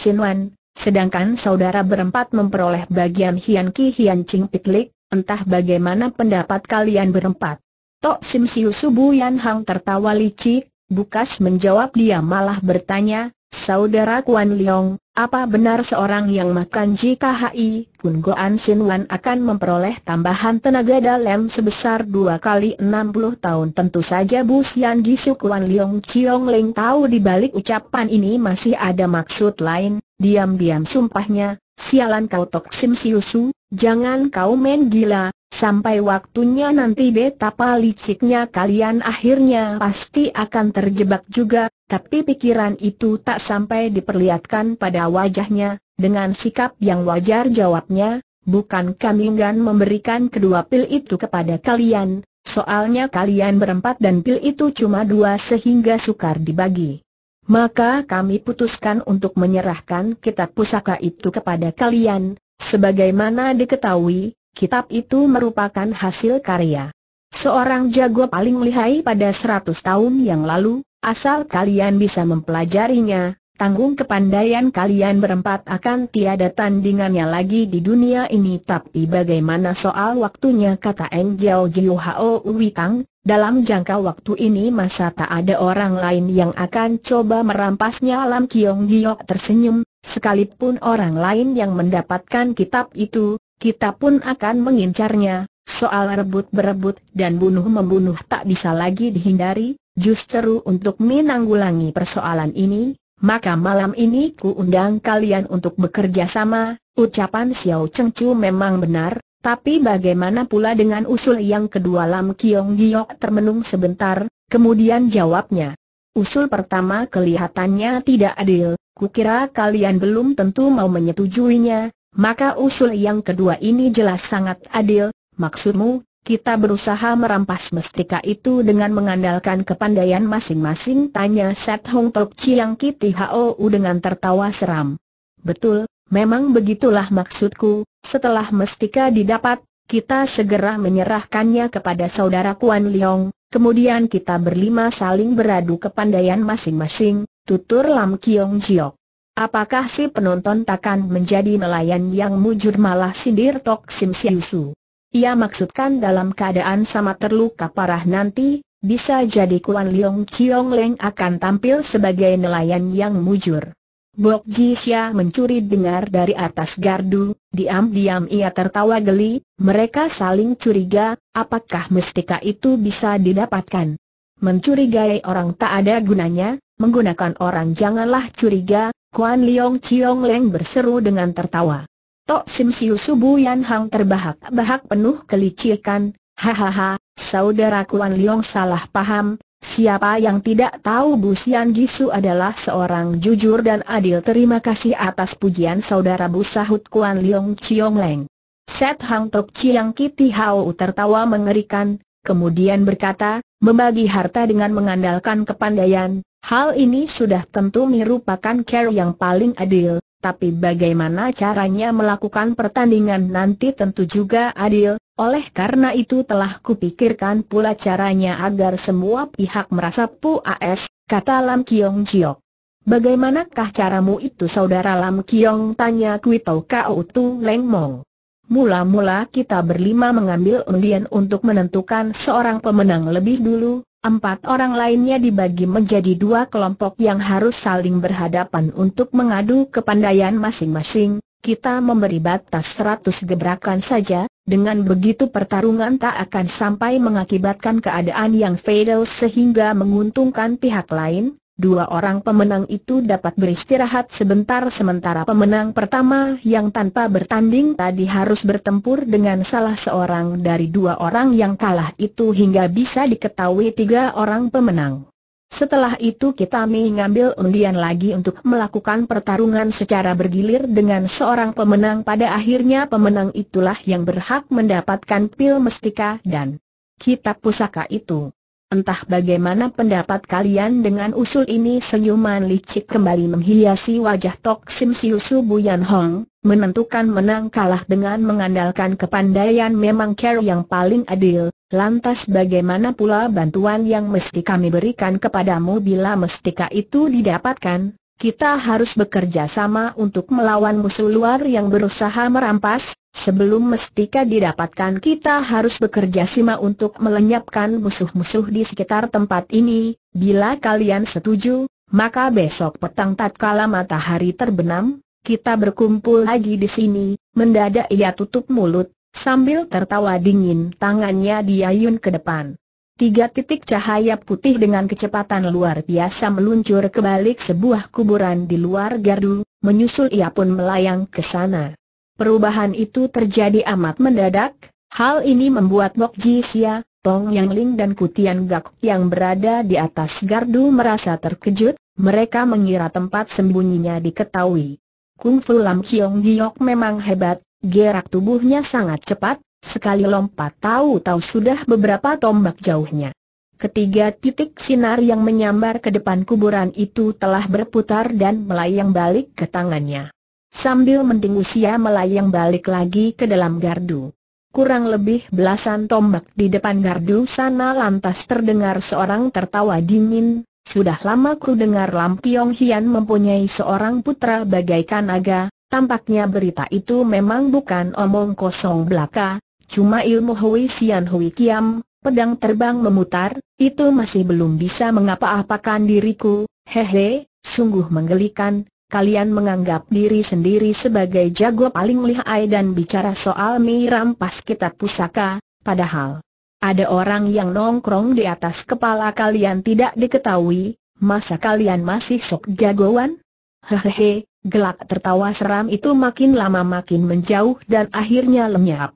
Sin Wan, sedangkan saudara berempat memperoleh bagian Hian Ki Hian Ching Lik, entah bagaimana pendapat kalian berempat. Tok Sim Siu Subu Yan Hang tertawa licik, Bukas menjawab dia malah bertanya, Saudara Kuan Leong, apa benar seorang yang makan JKHI, Kun Goan Sin Wan akan memperoleh tambahan tenaga dalam sebesar dua kali enam puluh tahun? Tentu saja Bu Sian Gisu Kuan Leong Chiong Ling tahu di balik ucapan ini masih ada maksud lain, diam-diam sumpahnya, sialan kau Tok Sim Siusu, Jangan kau main gila, sampai waktunya nanti betapa liciknya kalian akhirnya pasti akan terjebak juga, tapi pikiran itu tak sampai diperlihatkan pada wajahnya, dengan sikap yang wajar jawabnya, bukan kami enggan memberikan kedua pil itu kepada kalian, soalnya kalian berempat dan pil itu cuma dua sehingga sukar dibagi. Maka kami putuskan untuk menyerahkan kitab pusaka itu kepada kalian, Sebagaimana diketahui, kitab itu merupakan hasil karya seorang jago paling lihai pada 100 tahun yang lalu, asal kalian bisa mempelajarinya, tanggung kepandaian kalian berempat akan tiada tandingannya lagi di dunia ini tapi bagaimana soal waktunya kata Eng Jiao Jiu Hao Witang, dalam jangka waktu ini masa tak ada orang lain yang akan coba merampasnya Lam Kiong Giok tersenyum, Sekalipun orang lain yang mendapatkan kitab itu, kita pun akan mengincarnya, soal rebut-berebut dan bunuh-membunuh tak bisa lagi dihindari, justru untuk menanggulangi persoalan ini, maka malam ini ku undang kalian untuk bekerja sama, ucapan Xiao Chengchu memang benar, tapi bagaimana pula dengan usul yang kedua Lam Kiong Giok termenung sebentar, kemudian jawabnya. Usul pertama kelihatannya tidak adil, Kukira kalian belum tentu mau menyetujuinya, maka usul yang kedua ini jelas sangat adil, maksudmu, kita berusaha merampas mestika itu dengan mengandalkan kepandaian masing-masing tanya Set Hong Tok Chiang Kiti Hou dengan tertawa seram. Betul, memang begitulah maksudku, setelah mestika didapat, kita segera menyerahkannya kepada saudara Kuan Leong, kemudian kita berlima saling beradu kepandaian masing-masing, tutur Lam Kiong Jiok. Apakah si penonton takkan menjadi nelayan yang mujur malah sindir Tok Sim Su? Ia maksudkan dalam keadaan sama terluka parah nanti, bisa jadi Kuan Leong Chiong Leng akan tampil sebagai nelayan yang mujur. Bok Xia mencuri dengar dari atas gardu, diam-diam ia tertawa geli, mereka saling curiga, apakah mestika itu bisa didapatkan. Mencurigai orang tak ada gunanya, menggunakan orang janganlah curiga, Kuan Liong Chiong Leng berseru dengan tertawa. Tok Sim Siu Subu Yan Hang terbahak-bahak penuh kelicikan, hahaha, saudara Kuan Liong salah paham, siapa yang tidak tahu Bu Sian Gisu adalah seorang jujur dan adil terima kasih atas pujian saudara Bu sahut Kuan Liong Chiong Leng. Set Hang Tok Chiang Kiti Hao tertawa mengerikan, kemudian berkata, membagi harta dengan mengandalkan kepandaian, Hal ini sudah tentu merupakan care yang paling adil, tapi bagaimana caranya melakukan pertandingan nanti tentu juga adil, oleh karena itu telah kupikirkan pula caranya agar semua pihak merasa puas, kata Lam Kiong Jiok. Bagaimanakah caramu itu saudara Lam Kiong tanya Kuitau Kau Tu Leng Mong. Mula-mula kita berlima mengambil undian untuk menentukan seorang pemenang lebih dulu, Empat orang lainnya dibagi menjadi dua kelompok yang harus saling berhadapan untuk mengadu kepandaian masing-masing, kita memberi batas 100 gebrakan saja, dengan begitu pertarungan tak akan sampai mengakibatkan keadaan yang fatal sehingga menguntungkan pihak lain, dua orang pemenang itu dapat beristirahat sebentar sementara pemenang pertama yang tanpa bertanding tadi harus bertempur dengan salah seorang dari dua orang yang kalah itu hingga bisa diketahui tiga orang pemenang. Setelah itu kita mengambil undian lagi untuk melakukan pertarungan secara bergilir dengan seorang pemenang pada akhirnya pemenang itulah yang berhak mendapatkan pil mestika dan kitab pusaka itu. Entah bagaimana pendapat kalian dengan usul ini senyuman licik kembali menghiasi wajah Tok Sim Siu Su Yan Hong, menentukan menang kalah dengan mengandalkan kepandaian memang care yang paling adil, lantas bagaimana pula bantuan yang mesti kami berikan kepadamu bila mestika itu didapatkan? kita harus bekerja sama untuk melawan musuh luar yang berusaha merampas, sebelum mestika didapatkan kita harus bekerja sama untuk melenyapkan musuh-musuh di sekitar tempat ini, bila kalian setuju, maka besok petang tatkala matahari terbenam, kita berkumpul lagi di sini, mendadak ia tutup mulut, sambil tertawa dingin tangannya diayun ke depan. Tiga titik cahaya putih dengan kecepatan luar biasa meluncur ke balik sebuah kuburan di luar gardu, menyusul ia pun melayang ke sana. Perubahan itu terjadi amat mendadak, hal ini membuat Mok Ji Sia, Tong Yang Ling dan Kutian Gak yang berada di atas gardu merasa terkejut, mereka mengira tempat sembunyinya diketahui. Kung Fu Lam Kiong Giok memang hebat, gerak tubuhnya sangat cepat, Sekali lompat tahu-tahu sudah beberapa tombak jauhnya. Ketiga titik sinar yang menyambar ke depan kuburan itu telah berputar dan melayang balik ke tangannya. Sambil mending usia melayang balik lagi ke dalam gardu. Kurang lebih belasan tombak di depan gardu sana lantas terdengar seorang tertawa dingin. Sudah lama ku dengar Lam Tiong Hian mempunyai seorang putra bagaikan naga, tampaknya berita itu memang bukan omong kosong belaka, Cuma ilmu Hui Sian Hui Kiam, pedang terbang memutar, itu masih belum bisa mengapa-apakan diriku, hehe, sungguh menggelikan, kalian menganggap diri sendiri sebagai jago paling lihai dan bicara soal merampas kitab pusaka, padahal ada orang yang nongkrong di atas kepala kalian tidak diketahui, masa kalian masih sok jagoan? Hehehe, gelak tertawa seram itu makin lama makin menjauh dan akhirnya lenyap.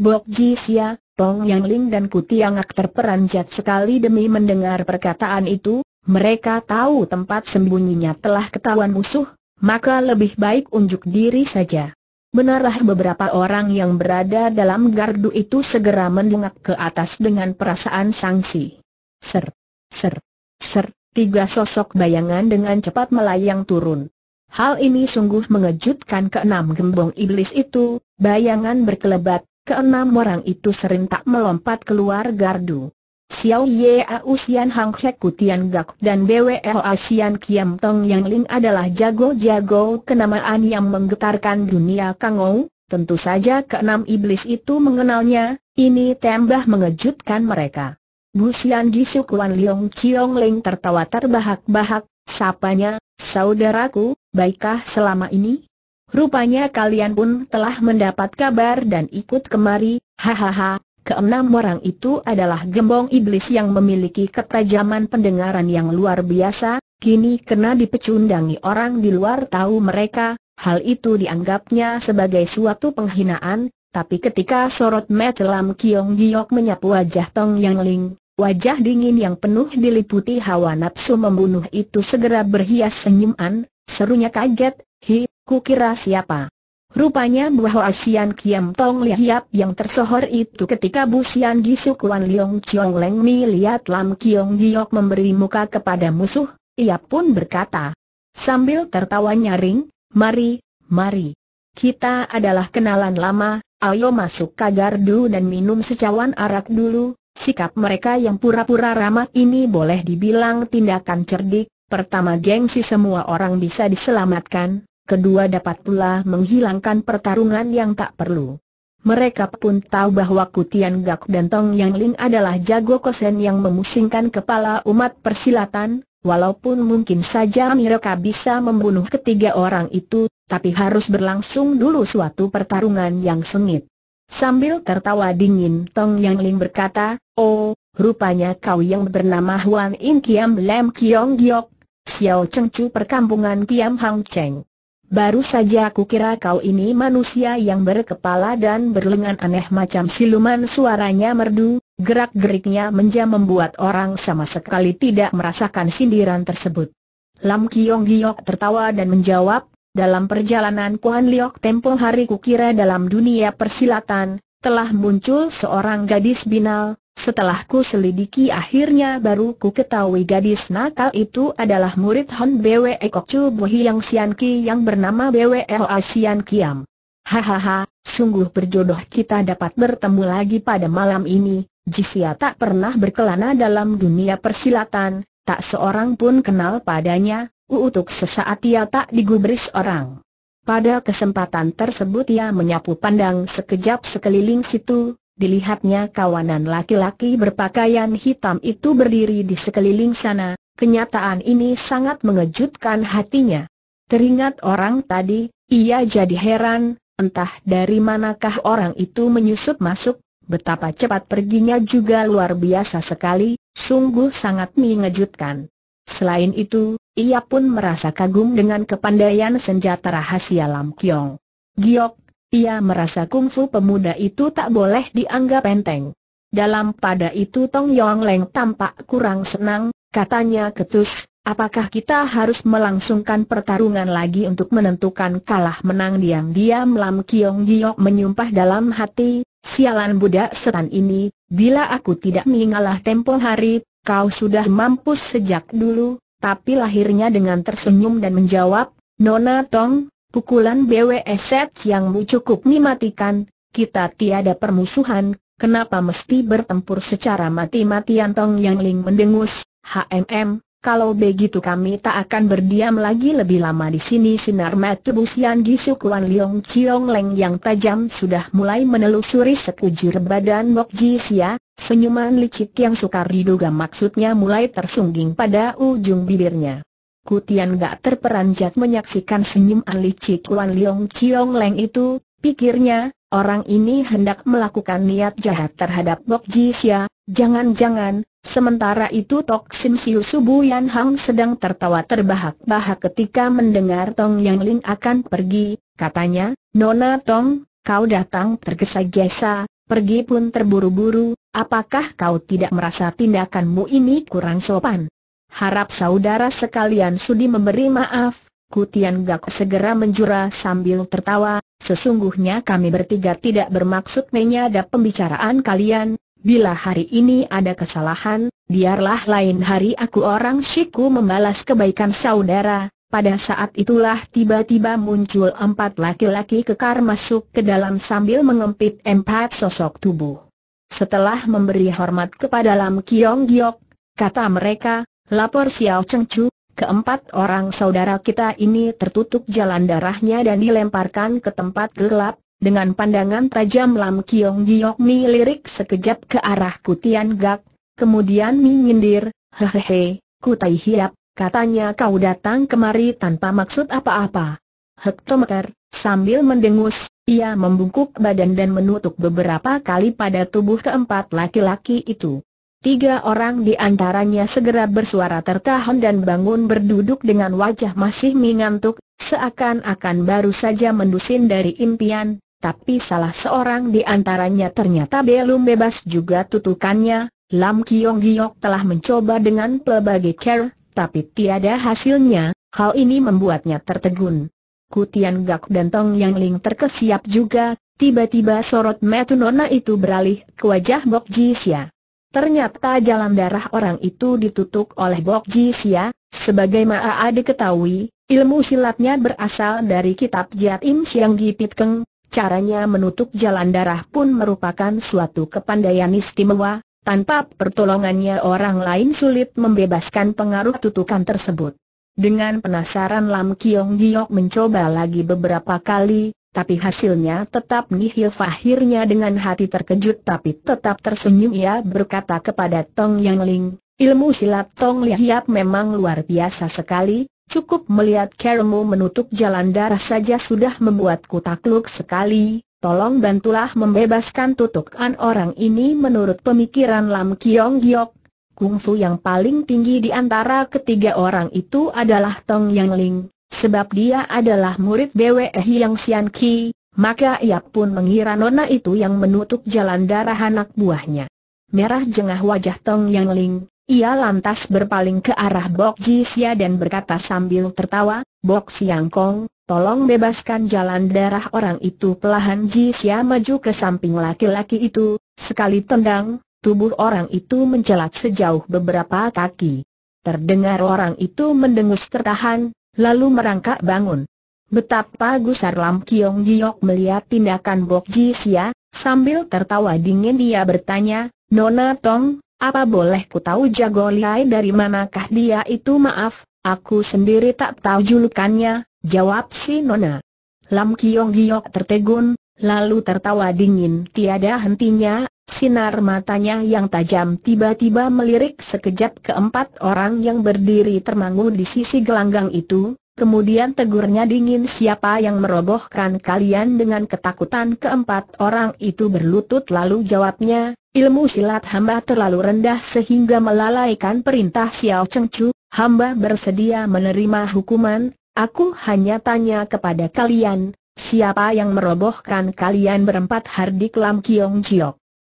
Bok Jisia, Tong Yang Ling dan Kutiangak terperanjat sekali demi mendengar perkataan itu, mereka tahu tempat sembunyinya telah ketahuan musuh, maka lebih baik unjuk diri saja. Benarlah beberapa orang yang berada dalam gardu itu segera mendengak ke atas dengan perasaan sanksi. Ser, ser, ser, tiga sosok bayangan dengan cepat melayang turun. Hal ini sungguh mengejutkan keenam gembong iblis itu, bayangan berkelebat, Keenam orang itu serentak melompat keluar gardu. Xiao Ye Ausian Hang Hek Kutian Gak dan BWL e Asian Kiam Tong Yang Ling adalah jago-jago kenamaan yang menggetarkan dunia Kangou. Tentu saja keenam iblis itu mengenalnya, ini tambah mengejutkan mereka. Bu Xian Gisukuan Leong Chiong Ling tertawa terbahak-bahak, sapanya, saudaraku, baikkah selama ini? Rupanya kalian pun telah mendapat kabar dan ikut kemari, hahaha, keenam orang itu adalah gembong iblis yang memiliki ketajaman pendengaran yang luar biasa, kini kena dipecundangi orang di luar tahu mereka, hal itu dianggapnya sebagai suatu penghinaan, tapi ketika sorot metelam Kiong Giok menyapu wajah Tong Yang Ling, wajah dingin yang penuh diliputi hawa nafsu membunuh itu segera berhias senyuman, serunya kaget, hi, Kukira siapa? Rupanya bahwa Asian Kiam Tong Lihiap yang tersohor itu ketika Busian Gisu Kuan Liong Chiong Leng Mi lihat Lam Kiong Giok memberi muka kepada musuh, ia pun berkata. Sambil tertawa nyaring, mari, mari. Kita adalah kenalan lama, ayo masuk kagardu dan minum secawan arak dulu. Sikap mereka yang pura-pura ramah ini boleh dibilang tindakan cerdik, pertama gengsi semua orang bisa diselamatkan, kedua dapat pula menghilangkan pertarungan yang tak perlu. Mereka pun tahu bahwa Kutian Gak dan Tong Yang Ling adalah jago kosen yang memusingkan kepala umat persilatan, walaupun mungkin saja mereka bisa membunuh ketiga orang itu, tapi harus berlangsung dulu suatu pertarungan yang sengit. Sambil tertawa dingin Tong Yang Ling berkata, Oh, rupanya kau yang bernama Huan In Kiam Lam Kiong Giok, Xiao Cheng Chu perkampungan Kiam Hang Cheng. Baru saja aku kira kau ini manusia yang berkepala dan berlengan aneh macam siluman suaranya merdu, gerak-geriknya menjam membuat orang sama sekali tidak merasakan sindiran tersebut. Lam Kiong Giok tertawa dan menjawab, dalam perjalanan Kuan Liok tempo hari kukira dalam dunia persilatan, telah muncul seorang gadis binal, setelah ku selidiki akhirnya baru ku ketahui gadis nakal itu adalah murid Hon Bwe Kok Chu yang Sian Ki yang bernama Bwe Hoa Sian Kiam. Hahaha, sungguh berjodoh kita dapat bertemu lagi pada malam ini, Jisia tak pernah berkelana dalam dunia persilatan, tak seorang pun kenal padanya, uutuk sesaat ia tak digubris orang. Pada kesempatan tersebut ia menyapu pandang sekejap sekeliling situ, dilihatnya kawanan laki-laki berpakaian hitam itu berdiri di sekeliling sana, kenyataan ini sangat mengejutkan hatinya. Teringat orang tadi, ia jadi heran, entah dari manakah orang itu menyusup masuk, betapa cepat perginya juga luar biasa sekali, sungguh sangat mengejutkan. Selain itu, ia pun merasa kagum dengan kepandaian senjata rahasia Lam Kiong. Giok ia merasa kungfu pemuda itu tak boleh dianggap enteng. Dalam pada itu Tong Yong Leng tampak kurang senang, katanya ketus, apakah kita harus melangsungkan pertarungan lagi untuk menentukan kalah menang diam-diam Lam Kiong Giok menyumpah dalam hati, sialan budak setan ini, bila aku tidak mengalah tempo hari, kau sudah mampus sejak dulu, tapi lahirnya dengan tersenyum dan menjawab, Nona Tong, Pukulan BWS yang cukup dimatikan, kita tiada permusuhan, kenapa mesti bertempur secara mati-matian Tong Yang Ling mendengus, HMM, kalau begitu kami tak akan berdiam lagi lebih lama di sini sinar mata Busian Gisu Kuan Leong Chiong Leng yang tajam sudah mulai menelusuri sekujur badan Bok Ji Sia, senyuman licik yang sukar diduga maksudnya mulai tersungging pada ujung bibirnya. Kutian gak terperanjat menyaksikan senyum Ali Cik Wan Leong Chiong Leng itu, pikirnya, orang ini hendak melakukan niat jahat terhadap Bok Ji Xia, jangan-jangan, sementara itu Tok Sim Siu Subu Yan Hang sedang tertawa terbahak-bahak ketika mendengar Tong Yang Ling akan pergi, katanya, Nona Tong, kau datang tergesa-gesa, pergi pun terburu-buru, apakah kau tidak merasa tindakanmu ini kurang sopan? Harap saudara sekalian sudi memberi maaf, Kutian Gak segera menjura sambil tertawa, sesungguhnya kami bertiga tidak bermaksud menyadap pembicaraan kalian, bila hari ini ada kesalahan, biarlah lain hari aku orang shiku membalas kebaikan saudara. Pada saat itulah tiba-tiba muncul empat laki-laki kekar masuk ke dalam sambil mengempit empat sosok tubuh. Setelah memberi hormat kepada Lam Kiong Giok, kata mereka, Lapor Xiao Chu, keempat orang saudara kita ini tertutup jalan darahnya dan dilemparkan ke tempat gelap, dengan pandangan tajam Lam Kiong Giok Mi lirik sekejap ke arah Kutian Gak, kemudian Mi menyindir, hehehe, Kutai Hiap, katanya kau datang kemari tanpa maksud apa-apa. Hektometer, sambil mendengus, ia membungkuk badan dan menutup beberapa kali pada tubuh keempat laki-laki itu. Tiga orang di antaranya segera bersuara tertahan dan bangun berduduk dengan wajah masih mengantuk, seakan-akan baru saja mendusin dari impian, tapi salah seorang di antaranya ternyata belum bebas juga tutukannya, Lam Kiong Giok telah mencoba dengan pelbagai care, tapi tiada hasilnya, hal ini membuatnya tertegun. Kutian Gak dan Tong Yang Ling terkesiap juga, tiba-tiba sorot metu nona itu beralih ke wajah Bok Jisya. Ternyata jalan darah orang itu ditutup oleh Bok Ji Sia, sebagai Maa diketahui, ilmu silatnya berasal dari kitab Jiat Im Siang Pit Keng, caranya menutup jalan darah pun merupakan suatu kepandaian istimewa, tanpa pertolongannya orang lain sulit membebaskan pengaruh tutukan tersebut. Dengan penasaran Lam Kiong Giok mencoba lagi beberapa kali, tapi hasilnya tetap nihil Fahirnya dengan hati terkejut tapi tetap tersenyum ia berkata kepada Tong Yang Ling, ilmu silat Tong Liyap memang luar biasa sekali, cukup melihat kermu menutup jalan darah saja sudah membuatku takluk sekali, tolong bantulah membebaskan tutukan orang ini menurut pemikiran Lam Kiong Giok. Kungfu yang paling tinggi di antara ketiga orang itu adalah Tong Yang Ling. Sebab dia adalah murid Bwe Hiang Sian Ki, maka ia pun mengira nona itu yang menutup jalan darah anak buahnya. Merah jengah wajah Tong Yang Ling, ia lantas berpaling ke arah Bok Ji Sia dan berkata sambil tertawa, Bok Siang Kong, tolong bebaskan jalan darah orang itu pelahan Ji Sia maju ke samping laki-laki itu, sekali tendang, tubuh orang itu mencelat sejauh beberapa kaki. Terdengar orang itu mendengus tertahan, lalu merangkak bangun. Betapa gusar Lam Kiong Giok melihat tindakan Bok Ji Sia, sambil tertawa dingin dia bertanya, Nona Tong, apa boleh ku tahu jago liai dari manakah dia itu maaf, aku sendiri tak tahu julukannya, jawab si Nona. Lam Kiong Giok tertegun, lalu tertawa dingin tiada hentinya, Sinar matanya yang tajam tiba-tiba melirik sekejap keempat orang yang berdiri termangu di sisi gelanggang itu, kemudian tegurnya dingin siapa yang merobohkan kalian dengan ketakutan keempat orang itu berlutut lalu jawabnya, ilmu silat hamba terlalu rendah sehingga melalaikan perintah Xiao Cheng Chu, hamba bersedia menerima hukuman, aku hanya tanya kepada kalian, siapa yang merobohkan kalian berempat Hardik Lam Kiong Chiok.